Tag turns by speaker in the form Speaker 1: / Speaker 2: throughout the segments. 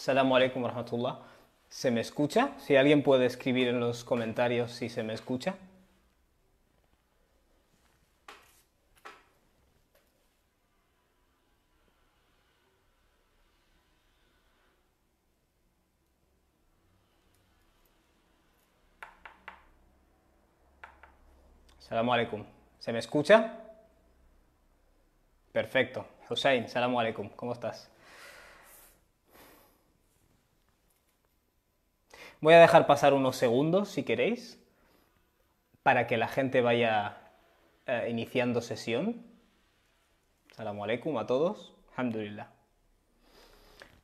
Speaker 1: Salamu alaikum rahmatullah. ¿Se me escucha? Si alguien puede escribir en los comentarios si se me escucha. Salamu alaikum. ¿Se me escucha? Perfecto. Hussein, salamu alaikum. ¿Cómo estás? Voy a dejar pasar unos segundos, si queréis, para que la gente vaya eh, iniciando sesión. Salam alaikum a todos. Alhamdulillah.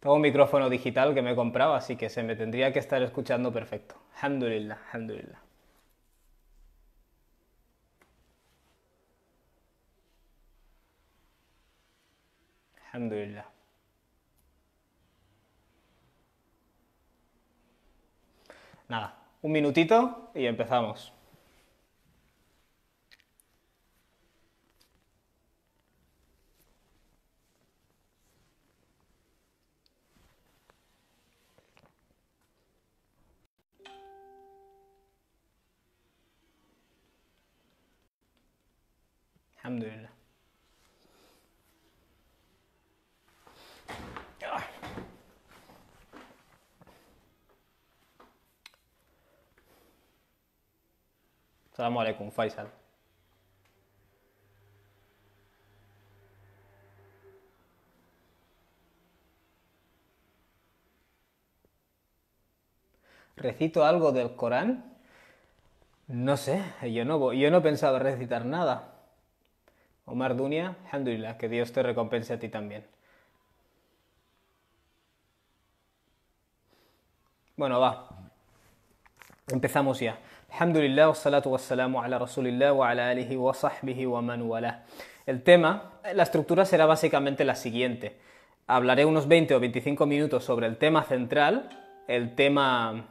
Speaker 1: Tengo un micrófono digital que me he comprado, así que se me tendría que estar escuchando perfecto. Alhamdulillah, alhamdulillah. Alhamdulillah. Nada, un minutito y empezamos. Alhamdulillah. As-salamu alaykum, Faisal. ¿Recito algo del Corán? No sé, yo no, yo no pensaba recitar nada. Omar Dunia, alhamdulillah, que Dios te recompense a ti también. Bueno, va. Empezamos ya. Alhamdulillah, ala rasulillah wa ala alihi wa sahbihi wa man wala. El tema, la estructura será básicamente la siguiente. Hablaré unos 20 o 25 minutos sobre el tema central, el tema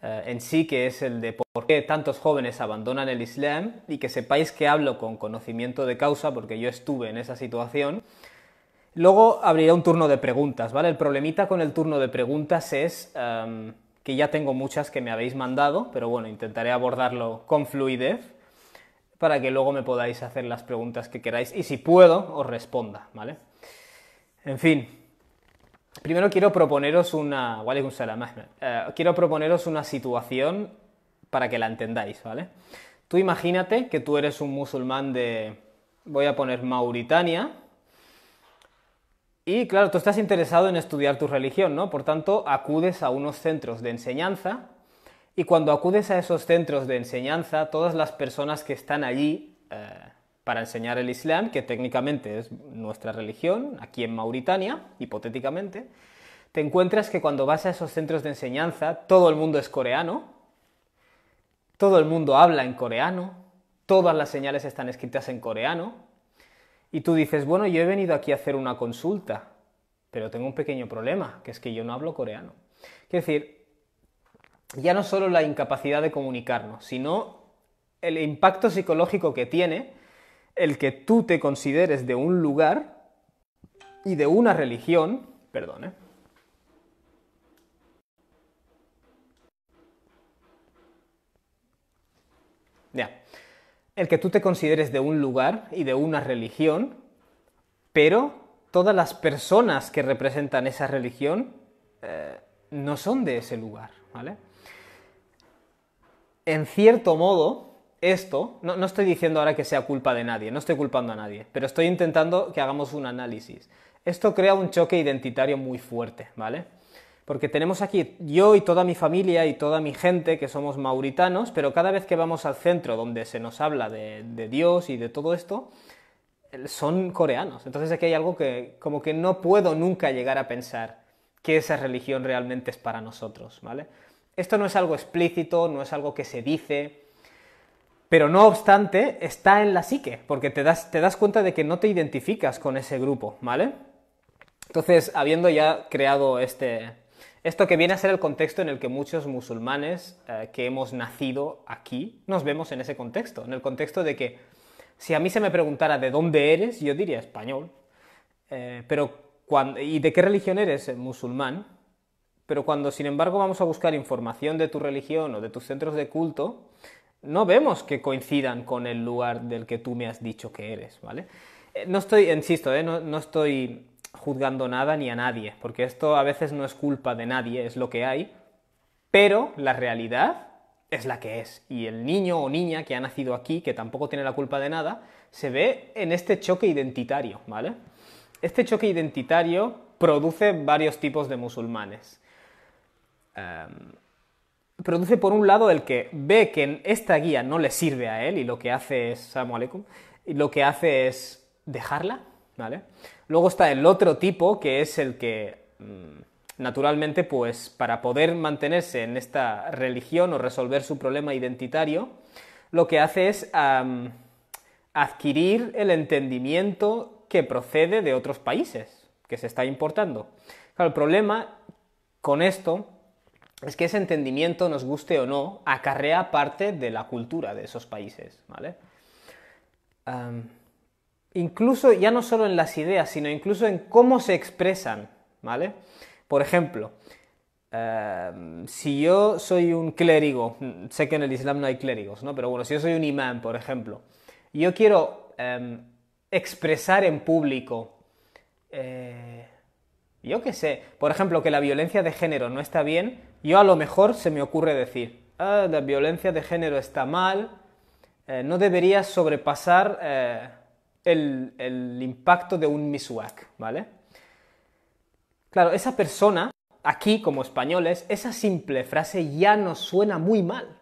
Speaker 1: eh, en sí que es el de por qué tantos jóvenes abandonan el Islam y que sepáis que hablo con conocimiento de causa porque yo estuve en esa situación. Luego abriré un turno de preguntas, ¿vale? El problemita con el turno de preguntas es... Em, que ya tengo muchas que me habéis mandado, pero bueno, intentaré abordarlo con fluidez para que luego me podáis hacer las preguntas que queráis y si puedo os responda, ¿vale? En fin, primero quiero proponeros una, eh, quiero proponeros una situación para que la entendáis, ¿vale? Tú imagínate que tú eres un musulmán de, voy a poner Mauritania, y claro, tú estás interesado en estudiar tu religión, ¿no? Por tanto, acudes a unos centros de enseñanza y cuando acudes a esos centros de enseñanza, todas las personas que están allí eh, para enseñar el Islam, que técnicamente es nuestra religión, aquí en Mauritania, hipotéticamente, te encuentras que cuando vas a esos centros de enseñanza, todo el mundo es coreano, todo el mundo habla en coreano, todas las señales están escritas en coreano, y tú dices, bueno, yo he venido aquí a hacer una consulta, pero tengo un pequeño problema, que es que yo no hablo coreano. Es decir, ya no solo la incapacidad de comunicarnos, sino el impacto psicológico que tiene el que tú te consideres de un lugar y de una religión, perdón, ¿eh? el que tú te consideres de un lugar y de una religión, pero todas las personas que representan esa religión eh, no son de ese lugar, ¿vale? En cierto modo, esto, no, no estoy diciendo ahora que sea culpa de nadie, no estoy culpando a nadie, pero estoy intentando que hagamos un análisis. Esto crea un choque identitario muy fuerte, ¿vale? porque tenemos aquí yo y toda mi familia y toda mi gente que somos mauritanos, pero cada vez que vamos al centro donde se nos habla de, Dios y de todo esto, son coreanos. Entonces aquí hay algo que como que no puedo nunca llegar a pensar que esa religión realmente es para nosotros, ¿vale? Esto no es algo explícito, no es algo que se dice, pero no obstante está en la psique, porque te das, te das cuenta de que no te identificas con ese grupo, ¿vale? Entonces, habiendo ya creado este, esto que viene a ser el contexto en el que muchos musulmanes eh, que hemos nacido aquí nos vemos en ese contexto, en el contexto de que si a mí se me preguntara de dónde eres, yo diría español, eh, pero y de qué religión eres, eh, musulmán, pero cuando sin embargo vamos a buscar información de tu religión o de tus centros de culto, no vemos que coincidan con el lugar del que tú me has dicho que eres, ¿vale? No estoy, insisto, no estoy juzgando nada ni a nadie, porque esto a veces no es culpa de nadie, es lo que hay, pero la realidad es la que es. Y el niño o niña que ha nacido aquí, que tampoco tiene la culpa de nada, se ve en este choque identitario, ¿vale? Este choque identitario produce varios tipos de musulmanes. Em, produce por un lado el que ve que esta guía no le sirve a él y lo que hace es, alaikum, y lo que hace es dejarla, ¿vale? Luego está el otro tipo, que es el que, mm, naturalmente, pues para poder mantenerse en esta religión o resolver su problema identitario, lo que hace es adquirir el entendimiento que procede de otros países, que se está importando. el problema con esto es que ese entendimiento, nos guste o no, acarrea parte de la cultura de esos países, ¿vale? incluso ya no solo en las ideas, sino incluso en cómo se expresan, ¿vale? Por ejemplo, em, si yo soy un clérigo, mm, sé que en el Islam no hay clérigos, ¿no? Pero bueno, si yo soy un imán, por ejemplo, y yo quiero em, expresar en público, eh, yo qué sé, por ejemplo, que la violencia de género no está bien, yo a lo mejor se me ocurre decir, ah, la violencia de género está mal, eh, no debería sobrepasar eh, el, impacto de un miswak, ¿vale? Claro, esa persona, aquí como españoles, esa simple frase ya nos suena muy mal,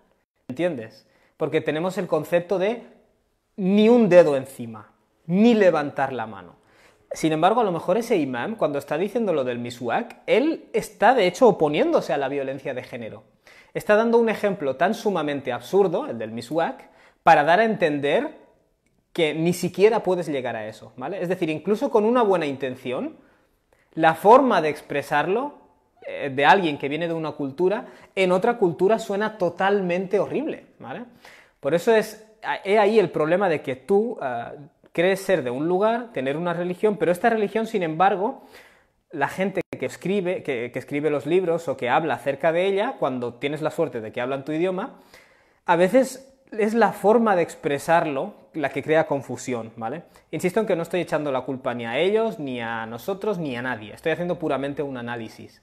Speaker 1: ¿entiendes? Porque tenemos el concepto de ni un dedo encima, ni levantar la mano. Sin embargo, a lo mejor ese imam, cuando está diciendo lo del miswak, él está de hecho oponiéndose a la violencia de género. Está dando un ejemplo tan sumamente absurdo, el del miswak, para dar a entender que ni siquiera puedes llegar a eso, ¿vale? Es decir, incluso con una buena intención, la forma de expresarlo eh, de alguien que viene de una cultura, en otra cultura suena totalmente horrible, ¿vale? Por eso es, he ahí el problema de que tú eh, crees ser de un lugar, tener una religión, pero esta religión, sin embargo, la gente que escribe, que, que escribe los libros o que habla acerca de ella, cuando tienes la suerte de que hablan tu idioma, a veces es la forma de expresarlo la que crea confusión, ¿vale? Insisto en que no estoy echando la culpa ni a ellos, ni a nosotros, ni a nadie. Estoy haciendo puramente un análisis.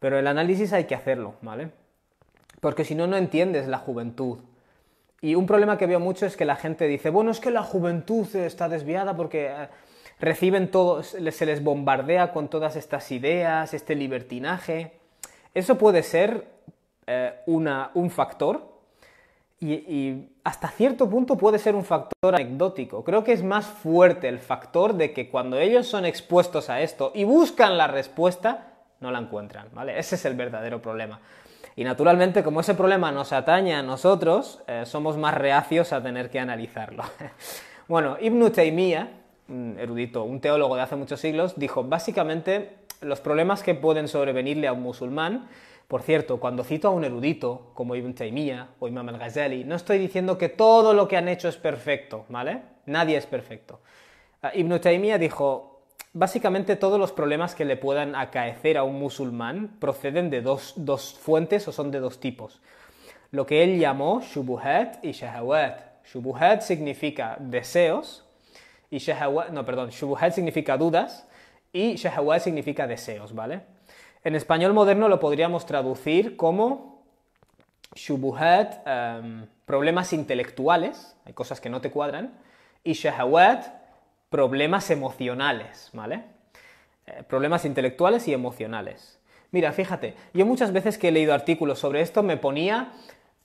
Speaker 1: Pero el análisis hay que hacerlo, ¿vale? Porque si no, no entiendes la juventud. Y un problema que veo mucho es que la gente dice, bueno, es que la juventud está desviada porque eh, reciben todo, se les bombardea con todas estas ideas, este libertinaje. Eso puede ser eh, una, un factor, y, hasta cierto punto puede ser un factor anecdótico. Creo que es más fuerte el factor de que cuando ellos son expuestos a esto y buscan la respuesta, no la encuentran, ¿vale? Ese es el verdadero problema. Y naturalmente, como ese problema nos atañe a nosotros, eh, somos más reacios a tener que analizarlo. bueno, Ibn Taymiyyah, erudito, un teólogo de hace muchos siglos, dijo básicamente los problemas que pueden sobrevenirle a un musulmán por cierto, cuando cito a un erudito, como Ibn Taymiyyah o Imam al-Ghazali, no estoy diciendo que todo lo que han hecho es perfecto, ¿vale? Nadie es perfecto. Ah, Ibn Taymiyyah dijo, básicamente todos los problemas que le puedan acaecer a un musulmán proceden de dos, fuentes o son de dos tipos. Lo que él llamó shubuhat y shahawat. Shubuhat significa deseos y shahawat, no, perdón, shubuhat significa dudas y shahawat significa deseos, ¿vale? En español moderno lo podríamos traducir como shubuhat, em, problemas intelectuales, hay cosas que no te cuadran, y shahawat, problemas emocionales, ¿vale? Eh, problemas intelectuales y emocionales. Mira, fíjate, yo muchas veces que he leído artículos sobre esto me ponía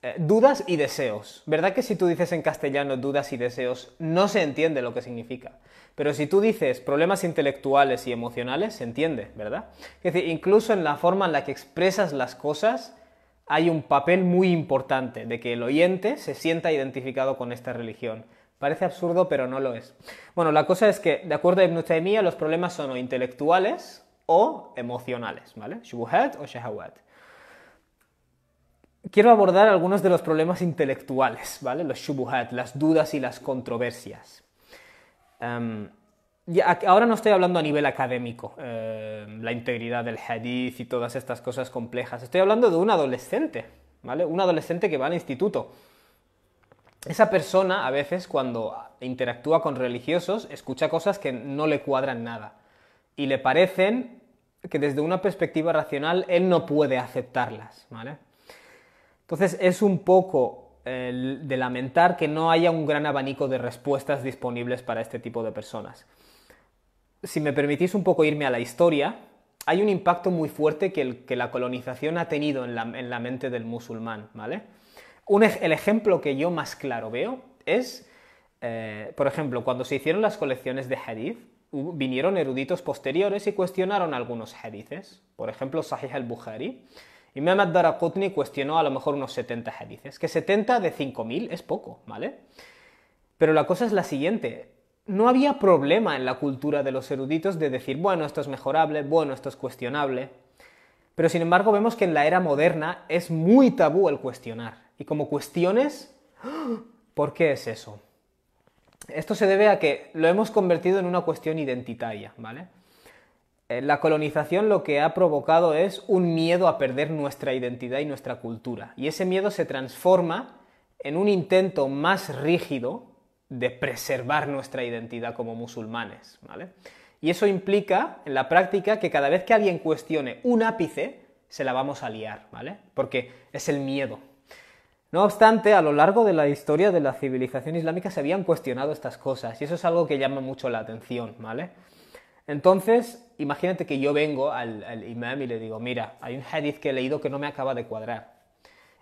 Speaker 1: eh, dudas y deseos. ¿Verdad que si tú dices en castellano dudas y deseos no se entiende lo que significa? Pero si tú dices problemas intelectuales y emocionales, se entiende, ¿verdad? Es decir, incluso en la forma en la que expresas las cosas hay un papel muy importante de que el oyente se sienta identificado con esta religión. Parece absurdo, pero no lo es. Bueno, la cosa es que, de acuerdo a Ibn Taymiyyah, los problemas son o intelectuales o emocionales, ¿vale? Shubuhat o shahawat quiero abordar algunos de los problemas intelectuales, ¿vale? Los shubuhat, las dudas y las controversias. Em, ahora no estoy hablando a nivel académico, em, la integridad del hadith y todas estas cosas complejas. Estoy hablando de un adolescente, ¿vale? Un adolescente que va al instituto. Esa persona a veces cuando interactúa con religiosos escucha cosas que no le cuadran nada y le parecen que desde una perspectiva racional él no puede aceptarlas, ¿vale? Entonces es un poco de lamentar que no haya un gran abanico de respuestas disponibles para este tipo de personas. Si me permitís un poco irme a la historia, hay un impacto muy fuerte que, la colonización ha tenido en la, mente del musulmán, ¿vale? el ejemplo que yo más claro veo es, eh, por ejemplo, cuando se hicieron las colecciones de hadith, vinieron eruditos posteriores y cuestionaron algunos hadices, por ejemplo Sahih al-Bukhari, y ad-Daraqutni cuestionó a lo mejor unos 70 hadices, que 70 de 5.000 es poco, ¿vale? Pero la cosa es la siguiente, no había problema en la cultura de los eruditos de decir, bueno, esto es mejorable, bueno, esto es cuestionable. Pero sin embargo vemos que en la era moderna es muy tabú el cuestionar. Y como cuestiones, ¡ah! ¿por qué es eso? Esto se debe a que lo hemos convertido en una cuestión identitaria, ¿vale? Eh, la colonización lo que ha provocado es un miedo a perder nuestra identidad y nuestra cultura. Y ese miedo se transforma en un intento más rígido de preservar nuestra identidad como musulmanes. ¿vale? Y eso implica, en la práctica, que cada vez que alguien cuestione un ápice, se la vamos a liar, ¿vale? Porque es el miedo. No obstante, a lo largo de la historia de la civilización islámica se habían cuestionado estas cosas, y eso es algo que llama mucho la atención, ¿vale? Entonces, imagínate que yo vengo al, imam y le digo, mira, hay un hadith que he leído que no me acaba de cuadrar.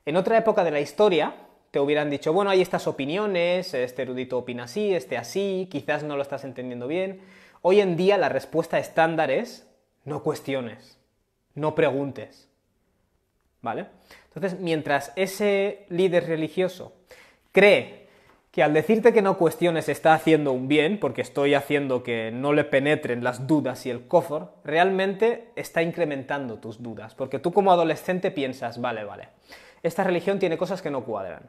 Speaker 1: En otra época de la historia te hubieran dicho, bueno, hay estas opiniones, este erudito opina así, este así, quizás no lo estás entendiendo bien. Hoy en día la respuesta estándar es, no cuestiones, no preguntes. ¿Vale? Entonces, mientras ese líder religioso cree que al decirte que no cuestiones está haciendo un bien, porque estoy haciendo que no le penetren las dudas y el cofor, realmente está incrementando tus dudas, porque tú como adolescente piensas, vale, vale, esta religión tiene cosas que no cuadran.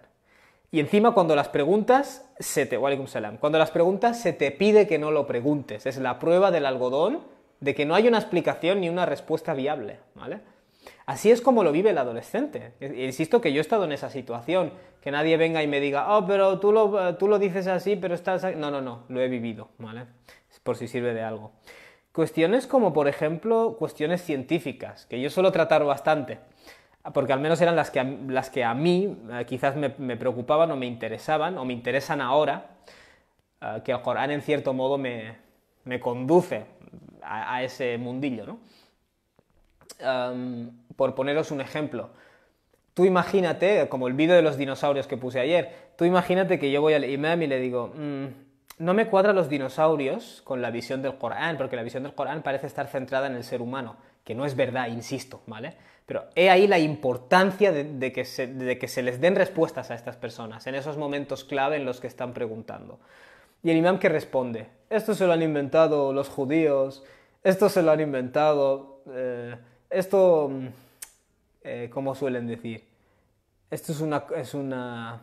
Speaker 1: Y encima cuando las preguntas, se te, salam, cuando las preguntas se te pide que no lo preguntes, es la prueba del algodón de que no hay una explicación ni una respuesta viable, ¿vale? Así es como lo vive el adolescente. Insisto que yo he estado en esa situación, que nadie venga y me diga, oh, pero tú lo, dices así, pero estás... No, no, no, lo he vivido, ¿vale? Por si sirve de algo. Cuestiones como, por ejemplo, cuestiones científicas, que yo suelo tratar bastante, porque al menos eran las que a, las que a mí eh, quizás me, preocupaban o me interesaban, o me interesan ahora, eh, que el Corán en cierto modo me, conduce a ese mundillo, ¿no? por poneros un ejemplo, tú imagínate, como el vídeo de los dinosaurios que puse ayer, tú imagínate que yo voy al imam y le digo, mm, no me cuadran los dinosaurios con la visión del Corán, porque la visión del Corán parece estar centrada en el ser humano, que no es verdad, insisto, ¿vale? Pero he ahí la importancia de, que se, les den respuestas a estas personas, en esos momentos clave en los que están preguntando. Y el imam que responde, esto se lo han inventado los judíos, esto se lo han inventado... Eh, esto, mm, eh, como suelen decir, esto es una, es una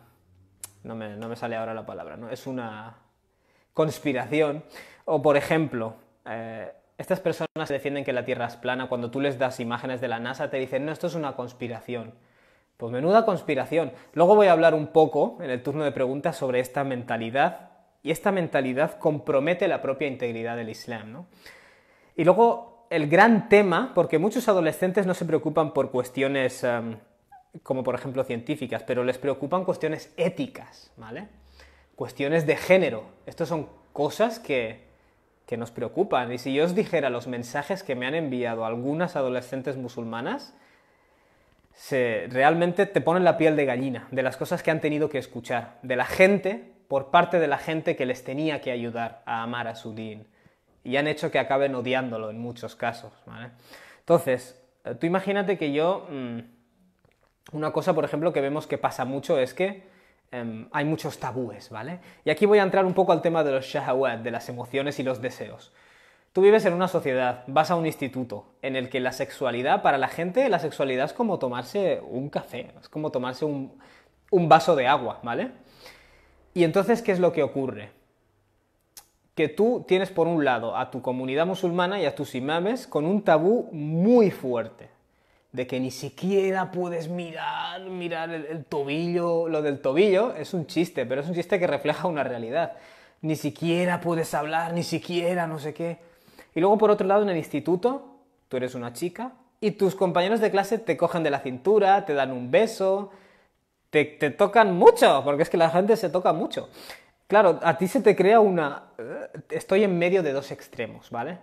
Speaker 1: no me, sale ahora la palabra, ¿no? Es una conspiración. O, por ejemplo, eh, estas personas defienden que la Tierra es plana. Cuando tú les das imágenes de la NASA, te dicen, no, esto es una conspiración. Pues menuda conspiración. Luego voy a hablar un poco, en el turno de preguntas, sobre esta mentalidad. Y esta mentalidad compromete la propia integridad del Islam, ¿no? Y luego el gran tema, porque muchos adolescentes no se preocupan por cuestiones em, como por ejemplo científicas, pero les preocupan cuestiones éticas, ¿vale? Cuestiones de género. Estas son cosas que, nos preocupan. Y si yo os dijera los mensajes que me han enviado algunas adolescentes musulmanas, realmente te ponen la piel de gallina de las cosas que han tenido que escuchar, de la gente, por parte de la gente que les tenía que ayudar a amar a Sudín y han hecho que acaben odiándolo en muchos casos, ¿vale? Entonces, eh, tú imagínate que yo... Mm, una cosa, por ejemplo, que vemos que pasa mucho es que em, hay muchos tabúes, ¿vale? Y aquí voy a entrar un poco al tema de los shahawat, de las emociones y los deseos. Tú vives en una sociedad, vas a un instituto, en el que la sexualidad, para la gente, la sexualidad es como tomarse un café, es como tomarse un, un vaso de agua, ¿vale? Y entonces, ¿qué es lo que ocurre? que tú tienes por un lado a tu comunidad musulmana y a tus imames con un tabú muy fuerte, de que ni siquiera puedes mirar, mirar el, tobillo, lo del tobillo es un chiste, pero es un chiste que refleja una realidad, ni siquiera puedes hablar, ni siquiera no sé qué. Y luego por otro lado en el instituto, tú eres una chica y tus compañeros de clase te cogen de la cintura, te dan un beso, te, te tocan mucho, porque es que la gente se toca mucho. Claro, a ti se te crea una... Eh, estoy en medio de dos extremos, ¿vale?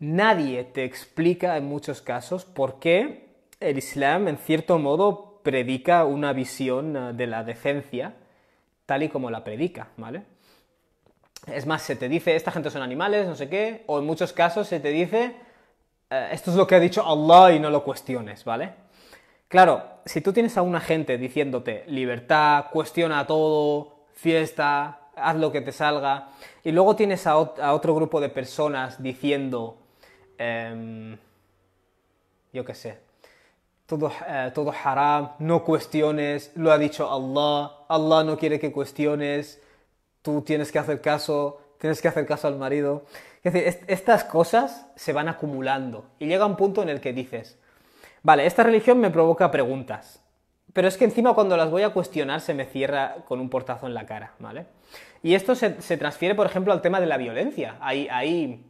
Speaker 1: Nadie te explica en muchos casos por qué el Islam, en cierto modo, predica una visión eh, de la decencia tal y como la predica, ¿vale? Es más, se te dice, esta gente son animales, no sé qué, o en muchos casos se te dice, eh, esto es lo que ha dicho Allah y no lo cuestiones, ¿vale? Claro, si tú tienes a una gente diciéndote libertad, cuestiona todo, fiesta, haz lo que te salga. Y luego tienes a, otro grupo de personas diciendo, em, yo qué sé, todo, hará, eh, haram, no cuestiones, lo ha dicho Allah, Allah no quiere que cuestiones, tú tienes que hacer caso, tienes que hacer caso al marido. Es decir, estas cosas se van acumulando y llega un punto en el que dices, vale, esta religión me provoca preguntas. Pero es que encima cuando las voy a cuestionar se me cierra con un portazo en la cara, ¿vale? Y esto se, transfiere, por ejemplo, al tema de la violencia. Ahí,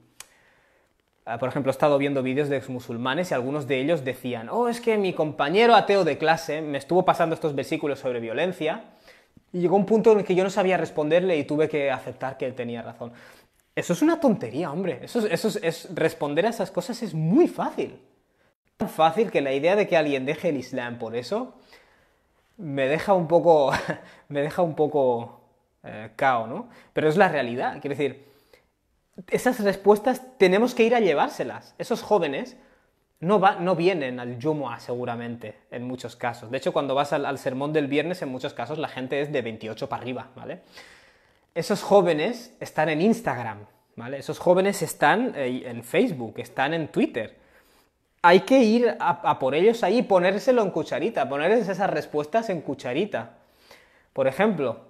Speaker 1: por ejemplo, he estado viendo vídeos de exmusulmanes y algunos de ellos decían, oh, es que mi compañero ateo de clase me estuvo pasando estos versículos sobre violencia y llegó un punto en el que yo no sabía responderle y tuve que aceptar que él tenía razón. Eso es una tontería, hombre. Eso, responder a esas cosas es muy fácil. Tan fácil que la idea de que alguien deje el Islam por eso me deja un poco, me deja un poco eh, cao, ¿no? Pero es la realidad, quiero decir, esas respuestas tenemos que ir a llevárselas. Esos jóvenes no, vienen al Yuma seguramente, en muchos casos. De hecho, cuando vas al, sermón del viernes, en muchos casos la gente es de 28 para arriba, ¿vale? Esos jóvenes están en Instagram, ¿vale? Esos jóvenes están eh, en Facebook, están en Twitter hay que ir a, por ellos ahí, ponérselo en cucharita, ponerles esas respuestas en cucharita. Por ejemplo,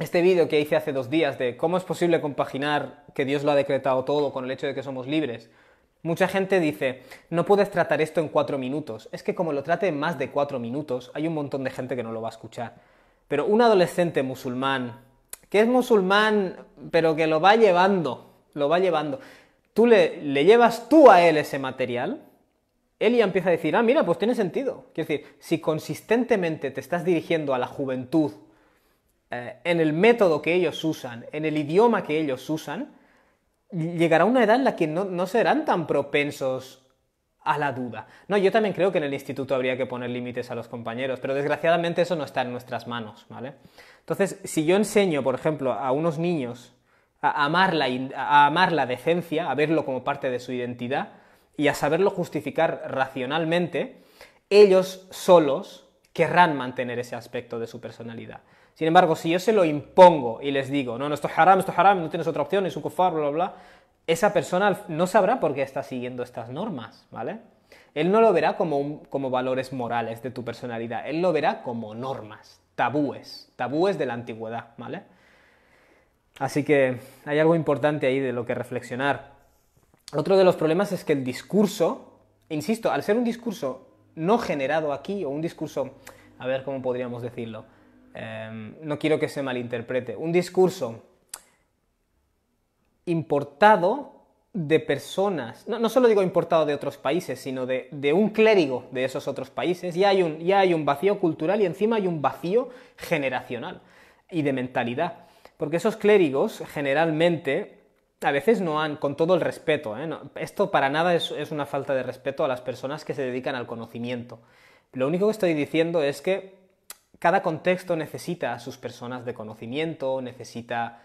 Speaker 1: este vídeo que hice hace dos días de cómo es posible compaginar que Dios lo ha decretado todo con el hecho de que somos libres. Mucha gente dice, no puedes tratar esto en cuatro minutos. Es que como lo trate en más de cuatro minutos, hay un montón de gente que no lo va a escuchar. Pero un adolescente musulmán, que es musulmán, pero que lo va llevando, lo va llevando, tú le llevas tú a él ese material, ya empieza a decir, ah, mira, pues tiene sentido. Quiero decir, si consistentemente te estás dirigiendo a la juventud eh, en el método que ellos usan, en el idioma que ellos usan, llegará una edad en la que no, serán tan propensos a la duda. No, yo también creo que en el instituto habría que poner límites a los compañeros, pero desgraciadamente eso no está en nuestras manos, ¿vale? Entonces, si yo enseño, por ejemplo, a unos niños a a amar la decencia, a verlo como parte de su identidad, y a saberlo justificar racionalmente, ellos solos querrán mantener ese aspecto de su personalidad. Sin embargo, si yo se lo impongo y les digo, no, no, esto es haram, esto es haram, no tienes otra opción, es un kufar, bla, bla, bla, esa persona no sabrá por qué está siguiendo estas normas, ¿vale? Él no lo verá como, como valores morales de tu personalidad, él lo verá como normas, tabúes, tabúes de la antigüedad, ¿vale? Así que hay algo importante ahí de lo que reflexionar. Otro de los problemas es que el discurso, insisto, al ser un discurso no generado aquí, o un discurso, a ver cómo podríamos decirlo, em, no quiero que se malinterprete, un discurso importado de personas, no, no, solo digo importado de otros países, sino de, un clérigo de esos otros países, hay, un, ya hay, un, vacío cultural y encima hay un vacío generacional y de mentalidad, porque esos clérigos generalmente a veces no han, con todo el respeto, ¿eh? esto para nada es, es, una falta de respeto a las personas que se dedican al conocimiento. Lo único que estoy diciendo es que cada contexto necesita a sus personas de conocimiento, necesita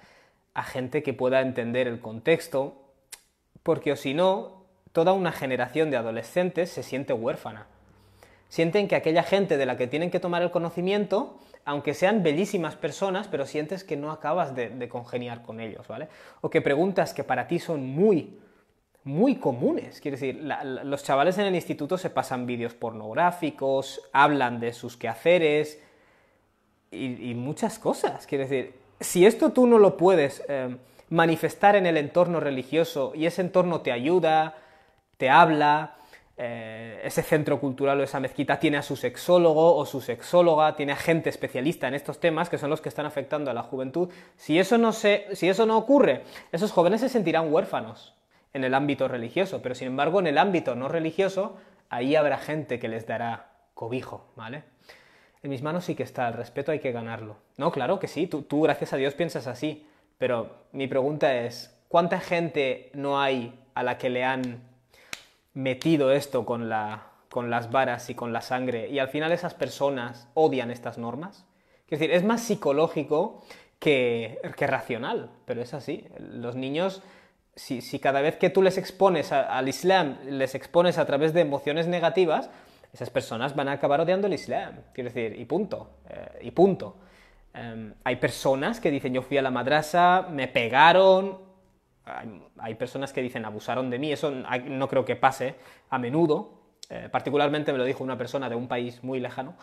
Speaker 1: a gente que pueda entender el contexto, porque o si no, toda una generación de adolescentes se siente huérfana. Sienten que aquella gente de la que tienen que tomar el conocimiento aunque sean bellísimas personas, pero sientes que no acabas de, congeniar con ellos, ¿vale? O que preguntas que para ti son muy, muy comunes. Quiero decir, los chavales en el instituto se pasan vídeos pornográficos, hablan de sus quehaceres y, muchas cosas. quiere decir, si esto tú no lo puedes em, manifestar en el entorno religioso y ese entorno te ayuda, te habla, eh, ese centro cultural o esa mezquita tiene a su sexólogo o su sexóloga, tiene a gente especialista en estos temas que son los que están afectando a la juventud. Si eso no, si eso no ocurre, esos jóvenes se sentirán huérfanos en el ámbito religioso, pero sin embargo en el ámbito no religioso, ahí habrá gente que les dará cobijo, ¿vale? En mis manos sí que está, el respeto hay que ganarlo. No, claro que sí, tú, tú gracias a Dios piensas así, pero mi pregunta es, ¿cuánta gente no hay a la que le han metido esto con, la, con las varas y con la sangre y al final esas personas odian estas normas. Es decir, es más psicológico que, racional, pero es así. Los niños, si, cada vez que tú les expones al Islam, les expones a través de emociones negativas, esas personas van a acabar odiando el Islam. Quiero decir, y punto, eh, y punto. Em, hay personas que dicen, yo fui a la madrasa, me pegaron, hay, personas que dicen abusaron de mí, eso no creo que pase a menudo, eh, particularmente me lo dijo una persona de un país muy lejano.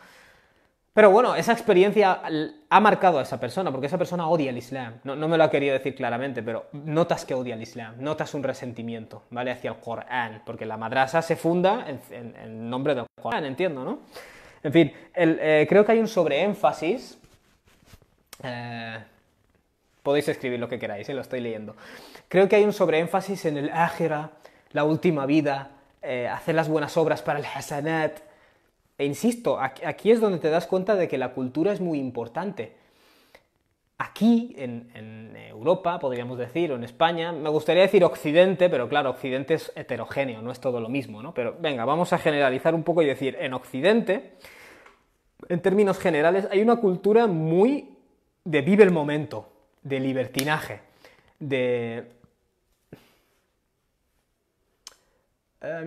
Speaker 1: Pero bueno, esa experiencia ha marcado a esa persona, porque esa persona odia el Islam. No, me lo ha querido decir claramente, pero notas que odia el Islam, notas un resentimiento, ¿vale? Hacia el Corán, porque la madrasa se funda en, el nombre del Corán, entiendo, ¿no? En fin, eh, creo que hay un sobreénfasis. Eh, podéis escribir lo que queráis, lo estoy leyendo. Creo que hay un sobreénfasis en el ágera, la última vida, eh, hacer las buenas obras para el hasanat. E insisto, aquí es donde te das cuenta de que la cultura es muy importante. Aquí, en Europa, podríamos decir, o en España, me gustaría decir Occidente, pero claro, Occidente es heterogéneo, no es todo lo mismo, ¿no? Pero venga, vamos a generalizar un poco y decir, en Occidente, en términos generales, hay una cultura muy de vive el momento, de libertinaje, de Eh,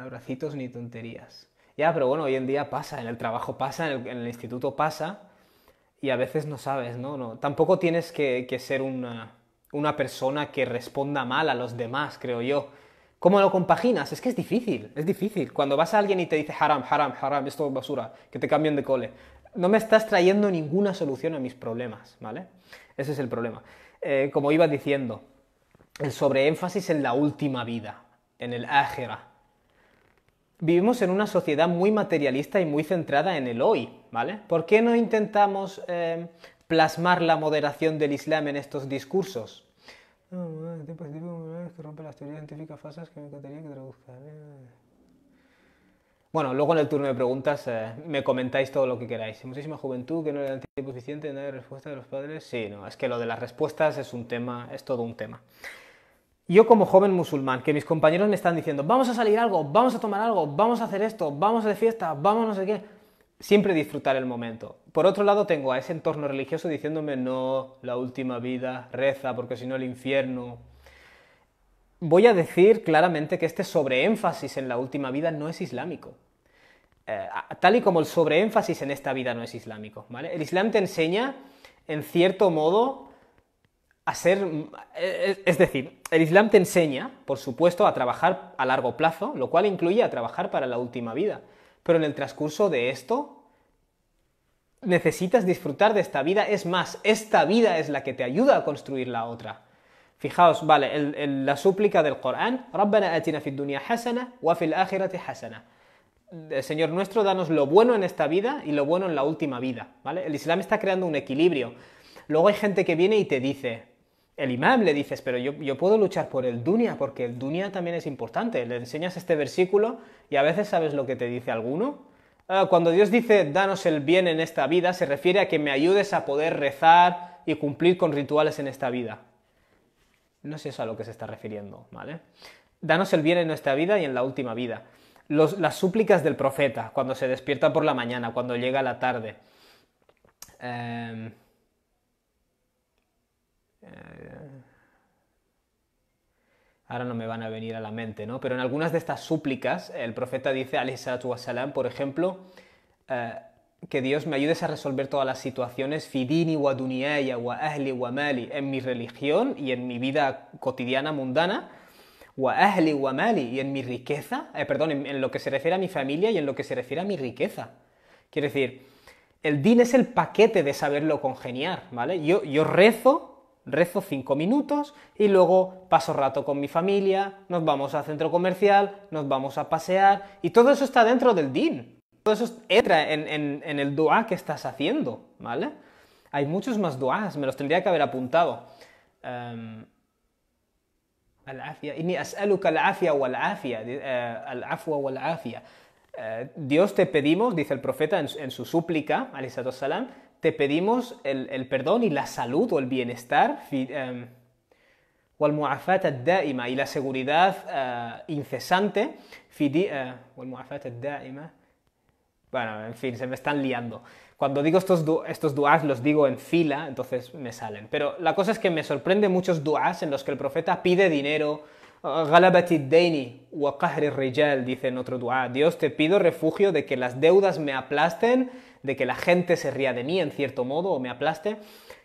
Speaker 1: no abracitos ni tonterías. Ya, pero bueno, hoy en día pasa, en el trabajo pasa, en el, instituto pasa, y a veces no sabes, ¿no? no tampoco tienes que, ser una, una, persona que responda mal a los demás, creo yo. ¿Cómo lo compaginas? Es que es difícil, es difícil. Cuando vas a alguien y te dice haram, haram, haram, esto es basura, que te cambien de cole, no me estás trayendo ninguna solución a mis problemas, ¿vale? Ese es el problema. Eh, como iba diciendo, el sobreénfasis en la última vida, en el ájera. Vivimos en una sociedad muy materialista y muy centrada en el hoy, ¿vale? ¿Por qué no intentamos eh, plasmar la moderación del Islam en estos discursos? Bueno, luego en el turno de preguntas eh, me comentáis todo lo que queráis. Muchísima juventud, que no le dan tiempo suficiente, no hay respuesta de los padres. Sí, no, es que lo de las respuestas es un tema, es todo un tema yo como joven musulmán, que mis compañeros me están diciendo, vamos a salir algo, vamos a tomar algo, vamos a hacer esto, vamos a de fiesta, vamos no sé qué, siempre disfrutar el momento. Por otro lado, tengo a ese entorno religioso diciéndome, no, la última vida, reza, porque si no el infierno. Voy a decir claramente que este sobreénfasis en la última vida no es islámico. Eh, tal y como el sobreénfasis en esta vida no es islámico. ¿vale? El Islam te enseña, en cierto modo, a ser... Eh, es decir, el Islam te enseña, por supuesto, a trabajar a largo plazo, lo cual incluye a trabajar para la última vida. Pero en el transcurso de esto, necesitas disfrutar de esta vida. Es más, esta vida es la que te ayuda a construir la otra. Fijaos, vale, la súplica del Corán, Rabbana atina fid dunya hasana wa fil akhirati hasana. Señor nuestro, danos lo bueno en esta vida y lo bueno en la última vida, ¿vale? El Islam está creando un equilibrio. Luego hay gente que viene y te dice, el imam le dices, pero yo, puedo luchar por el dunia, porque el dunia también es importante. Le enseñas este versículo y a veces sabes lo que te dice alguno. Ah, cuando Dios dice, danos el bien en esta vida, se refiere a que me ayudes a poder rezar y cumplir con rituales en esta vida. No sé eso a lo que se está refiriendo, ¿vale? Danos el bien en nuestra vida y en la última vida. las súplicas del profeta, cuando se despierta por la mañana, cuando llega la tarde. Em, ahora no me van a venir a la mente, ¿no? Pero en algunas de estas súplicas, el profeta dice, por ejemplo, eh, que Dios me ayudes a resolver todas las situaciones, fidini wa duniaya wa ahli wa mali, en mi religión y en mi vida cotidiana mundana, wa ahli wa mali, y en mi riqueza, eh, perdón, en, lo que se refiere a mi familia y en lo que se refiere a mi riqueza. Quiero decir, el din es el paquete de saberlo congeniar, ¿vale? Yo, yo rezo rezo cinco minutos y luego paso rato con mi familia, nos vamos al centro comercial, nos vamos a pasear y todo eso está dentro del DIN. Todo eso entra en, el dua que estás haciendo, ¿vale? Hay muchos más duas, me los tendría que haber apuntado. Em, eh, eh, Dios te pedimos, dice el profeta en, su súplica, salam, te pedimos el, el perdón y la salud o el bienestar em, y la seguridad eh, incesante eh, bueno, en fin, se me están liando. Cuando digo estos, estos duas los digo en fila, entonces me salen. Pero la cosa es que me sorprende muchos duas en los que el profeta pide dinero. Dice en otro dua, Dios te pido refugio de que las deudas me aplasten de que la gente se ría de mí en cierto modo o me aplaste.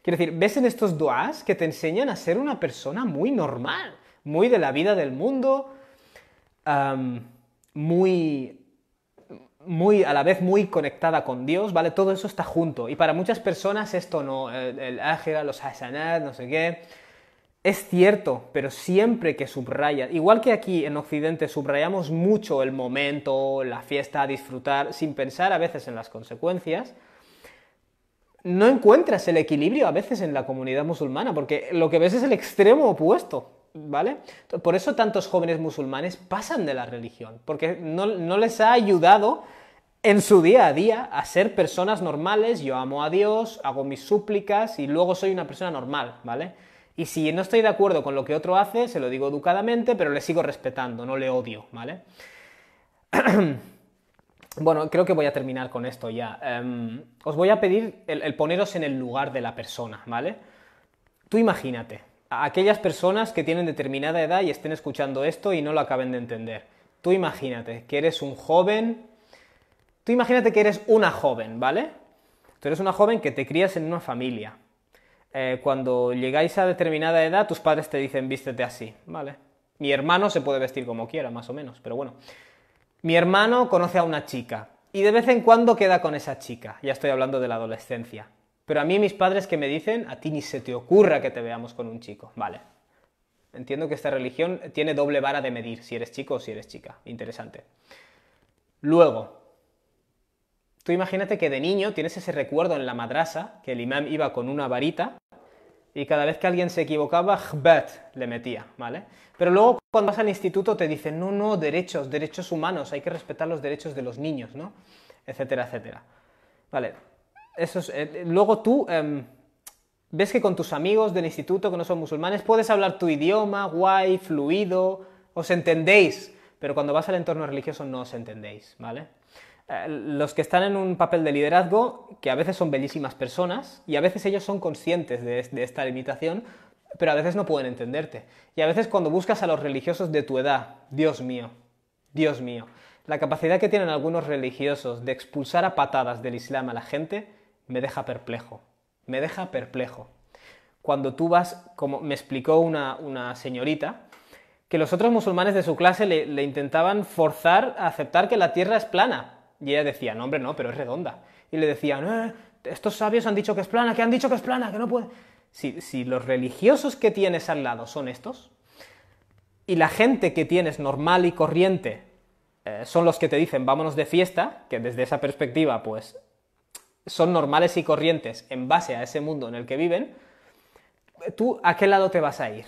Speaker 1: Quiero decir, ves en estos duas que te enseñan a ser una persona muy normal, muy de la vida del mundo, muy muy a la vez muy conectada con Dios, ¿vale? Todo eso está junto. Y para muchas personas esto no, el, el los hasanat, no sé qué, es cierto, pero siempre que subrayas, igual que aquí en Occidente subrayamos mucho el momento, la fiesta, disfrutar, sin pensar a veces en las consecuencias, no encuentras el equilibrio a veces en la comunidad musulmana, porque lo que ves es el extremo opuesto, ¿vale? Por eso tantos jóvenes musulmanes pasan de la religión, porque no, no les ha ayudado en su día a día a ser personas normales, yo amo a Dios, hago mis súplicas y luego soy una persona normal, ¿vale? Y si no estoy de acuerdo con lo que otro hace, se lo digo educadamente, pero le sigo respetando, no le odio, ¿vale? bueno, creo que voy a terminar con esto ya. Em, os voy a pedir el, el, poneros en el lugar de la persona, ¿vale? Tú imagínate, a aquellas personas que tienen determinada edad y estén escuchando esto y no lo acaben de entender. Tú imagínate que eres un joven. Tú imagínate que eres una joven, ¿vale? Tú eres una joven que te crías en una familia eh, cuando llegáis a determinada edad, tus padres te dicen vístete así, ¿vale? Mi hermano se puede vestir como quiera, más o menos, pero bueno. Mi hermano conoce a una chica y de vez en cuando queda con esa chica, ya estoy hablando de la adolescencia. Pero a mí mis padres que me dicen, a ti ni se te ocurra que te veamos con un chico, ¿vale? Entiendo que esta religión tiene doble vara de medir, si eres chico o si eres chica. Interesante. Luego, tú imagínate que de niño tienes ese recuerdo en la madrasa, que el imán iba con una varita y cada vez que alguien se equivocaba, Jbet le metía, ¿vale? Pero luego cuando vas al instituto te dicen, no, no, derechos, derechos humanos, hay que respetar los derechos de los niños, ¿no? Etcétera, etcétera. Vale, eso eh, luego tú em, ves que con tus amigos del instituto que no son musulmanes puedes hablar tu idioma, guay, fluido, os entendéis, pero cuando vas al entorno religioso no os entendéis, ¿vale? Eh, los que están en un papel de liderazgo, que a veces son bellísimas personas, y a veces ellos son conscientes de, esta limitación, pero a veces no pueden entenderte. Y a veces cuando buscas a los religiosos de tu edad, Dios mío, Dios mío, la capacidad que tienen algunos religiosos de expulsar a patadas del Islam a la gente, me deja perplejo, me deja perplejo. Cuando tú vas, como me explicó una, señorita, que los otros musulmanes de su clase le intentaban forzar a aceptar que la tierra es plana, y ella decía, no, hombre, no, pero es redonda. Y le decían, eh, estos sabios han dicho que es plana, que han dicho que es plana, que no puede... Si, los religiosos que tienes al lado son estos, y la gente que tienes normal y corriente eh, son los que te dicen vámonos de fiesta, que desde esa perspectiva, pues, son normales y corrientes en base a ese mundo en el que viven, eh, ¿tú a qué lado te vas a ir?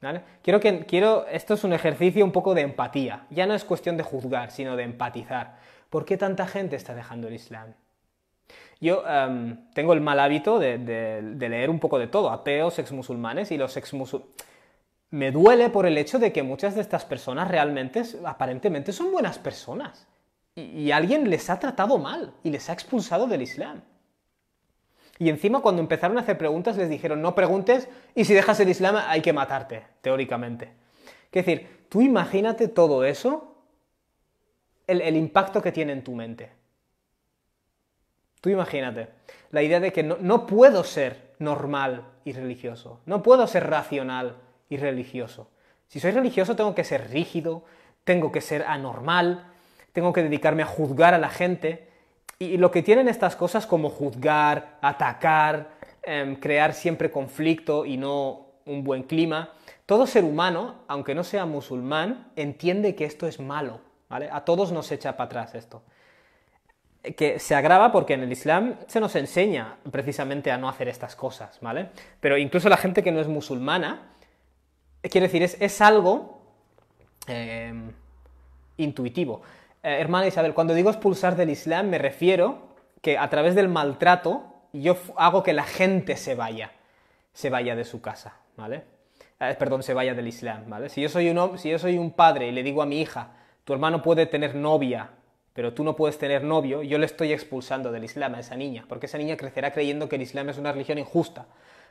Speaker 1: ¿Vale? Quiero que, quiero, esto es un ejercicio un poco de empatía. Ya no es cuestión de juzgar, sino de empatizar. ¿Por qué tanta gente está dejando el Islam? Yo em, tengo el mal hábito de, leer un poco de todo, ateos, exmusulmanes y los exmusulmanes. Me duele por el hecho de que muchas de estas personas realmente, aparentemente, son buenas personas. y alguien les ha tratado mal y les ha expulsado del Islam. Y encima cuando empezaron a hacer preguntas les dijeron, no preguntes y si dejas el Islam hay que matarte, teóricamente. Es decir, tú imagínate todo eso, el, impacto que tiene en tu mente. Tú imagínate, la idea de que no, no puedo ser normal y religioso, no puedo ser racional y religioso. Si soy religioso tengo que ser rígido, tengo que ser anormal, tengo que dedicarme a juzgar a la gente, y lo que tienen estas cosas como juzgar, atacar, em, crear siempre conflicto y no un buen clima, todo ser humano, aunque no sea musulmán, entiende que esto es malo. ¿vale? A todos nos echa para atrás esto. Que se agrava porque en el Islam se nos enseña precisamente a no hacer estas cosas, ¿vale? Pero incluso la gente que no es musulmana, quiere decir, es, algo em, intuitivo. Eh, hermana Isabel, cuando digo expulsar del Islam me refiero que a través del maltrato yo hago que la gente se vaya, se vaya de su casa, ¿vale? Eh, perdón, se vaya del Islam, ¿vale? Si yo, soy un, si yo soy un padre y le digo a mi hija, tu hermano puede tener novia, pero tú no puedes tener novio, yo le estoy expulsando del Islam a esa niña, porque esa niña crecerá creyendo que el Islam es una religión injusta.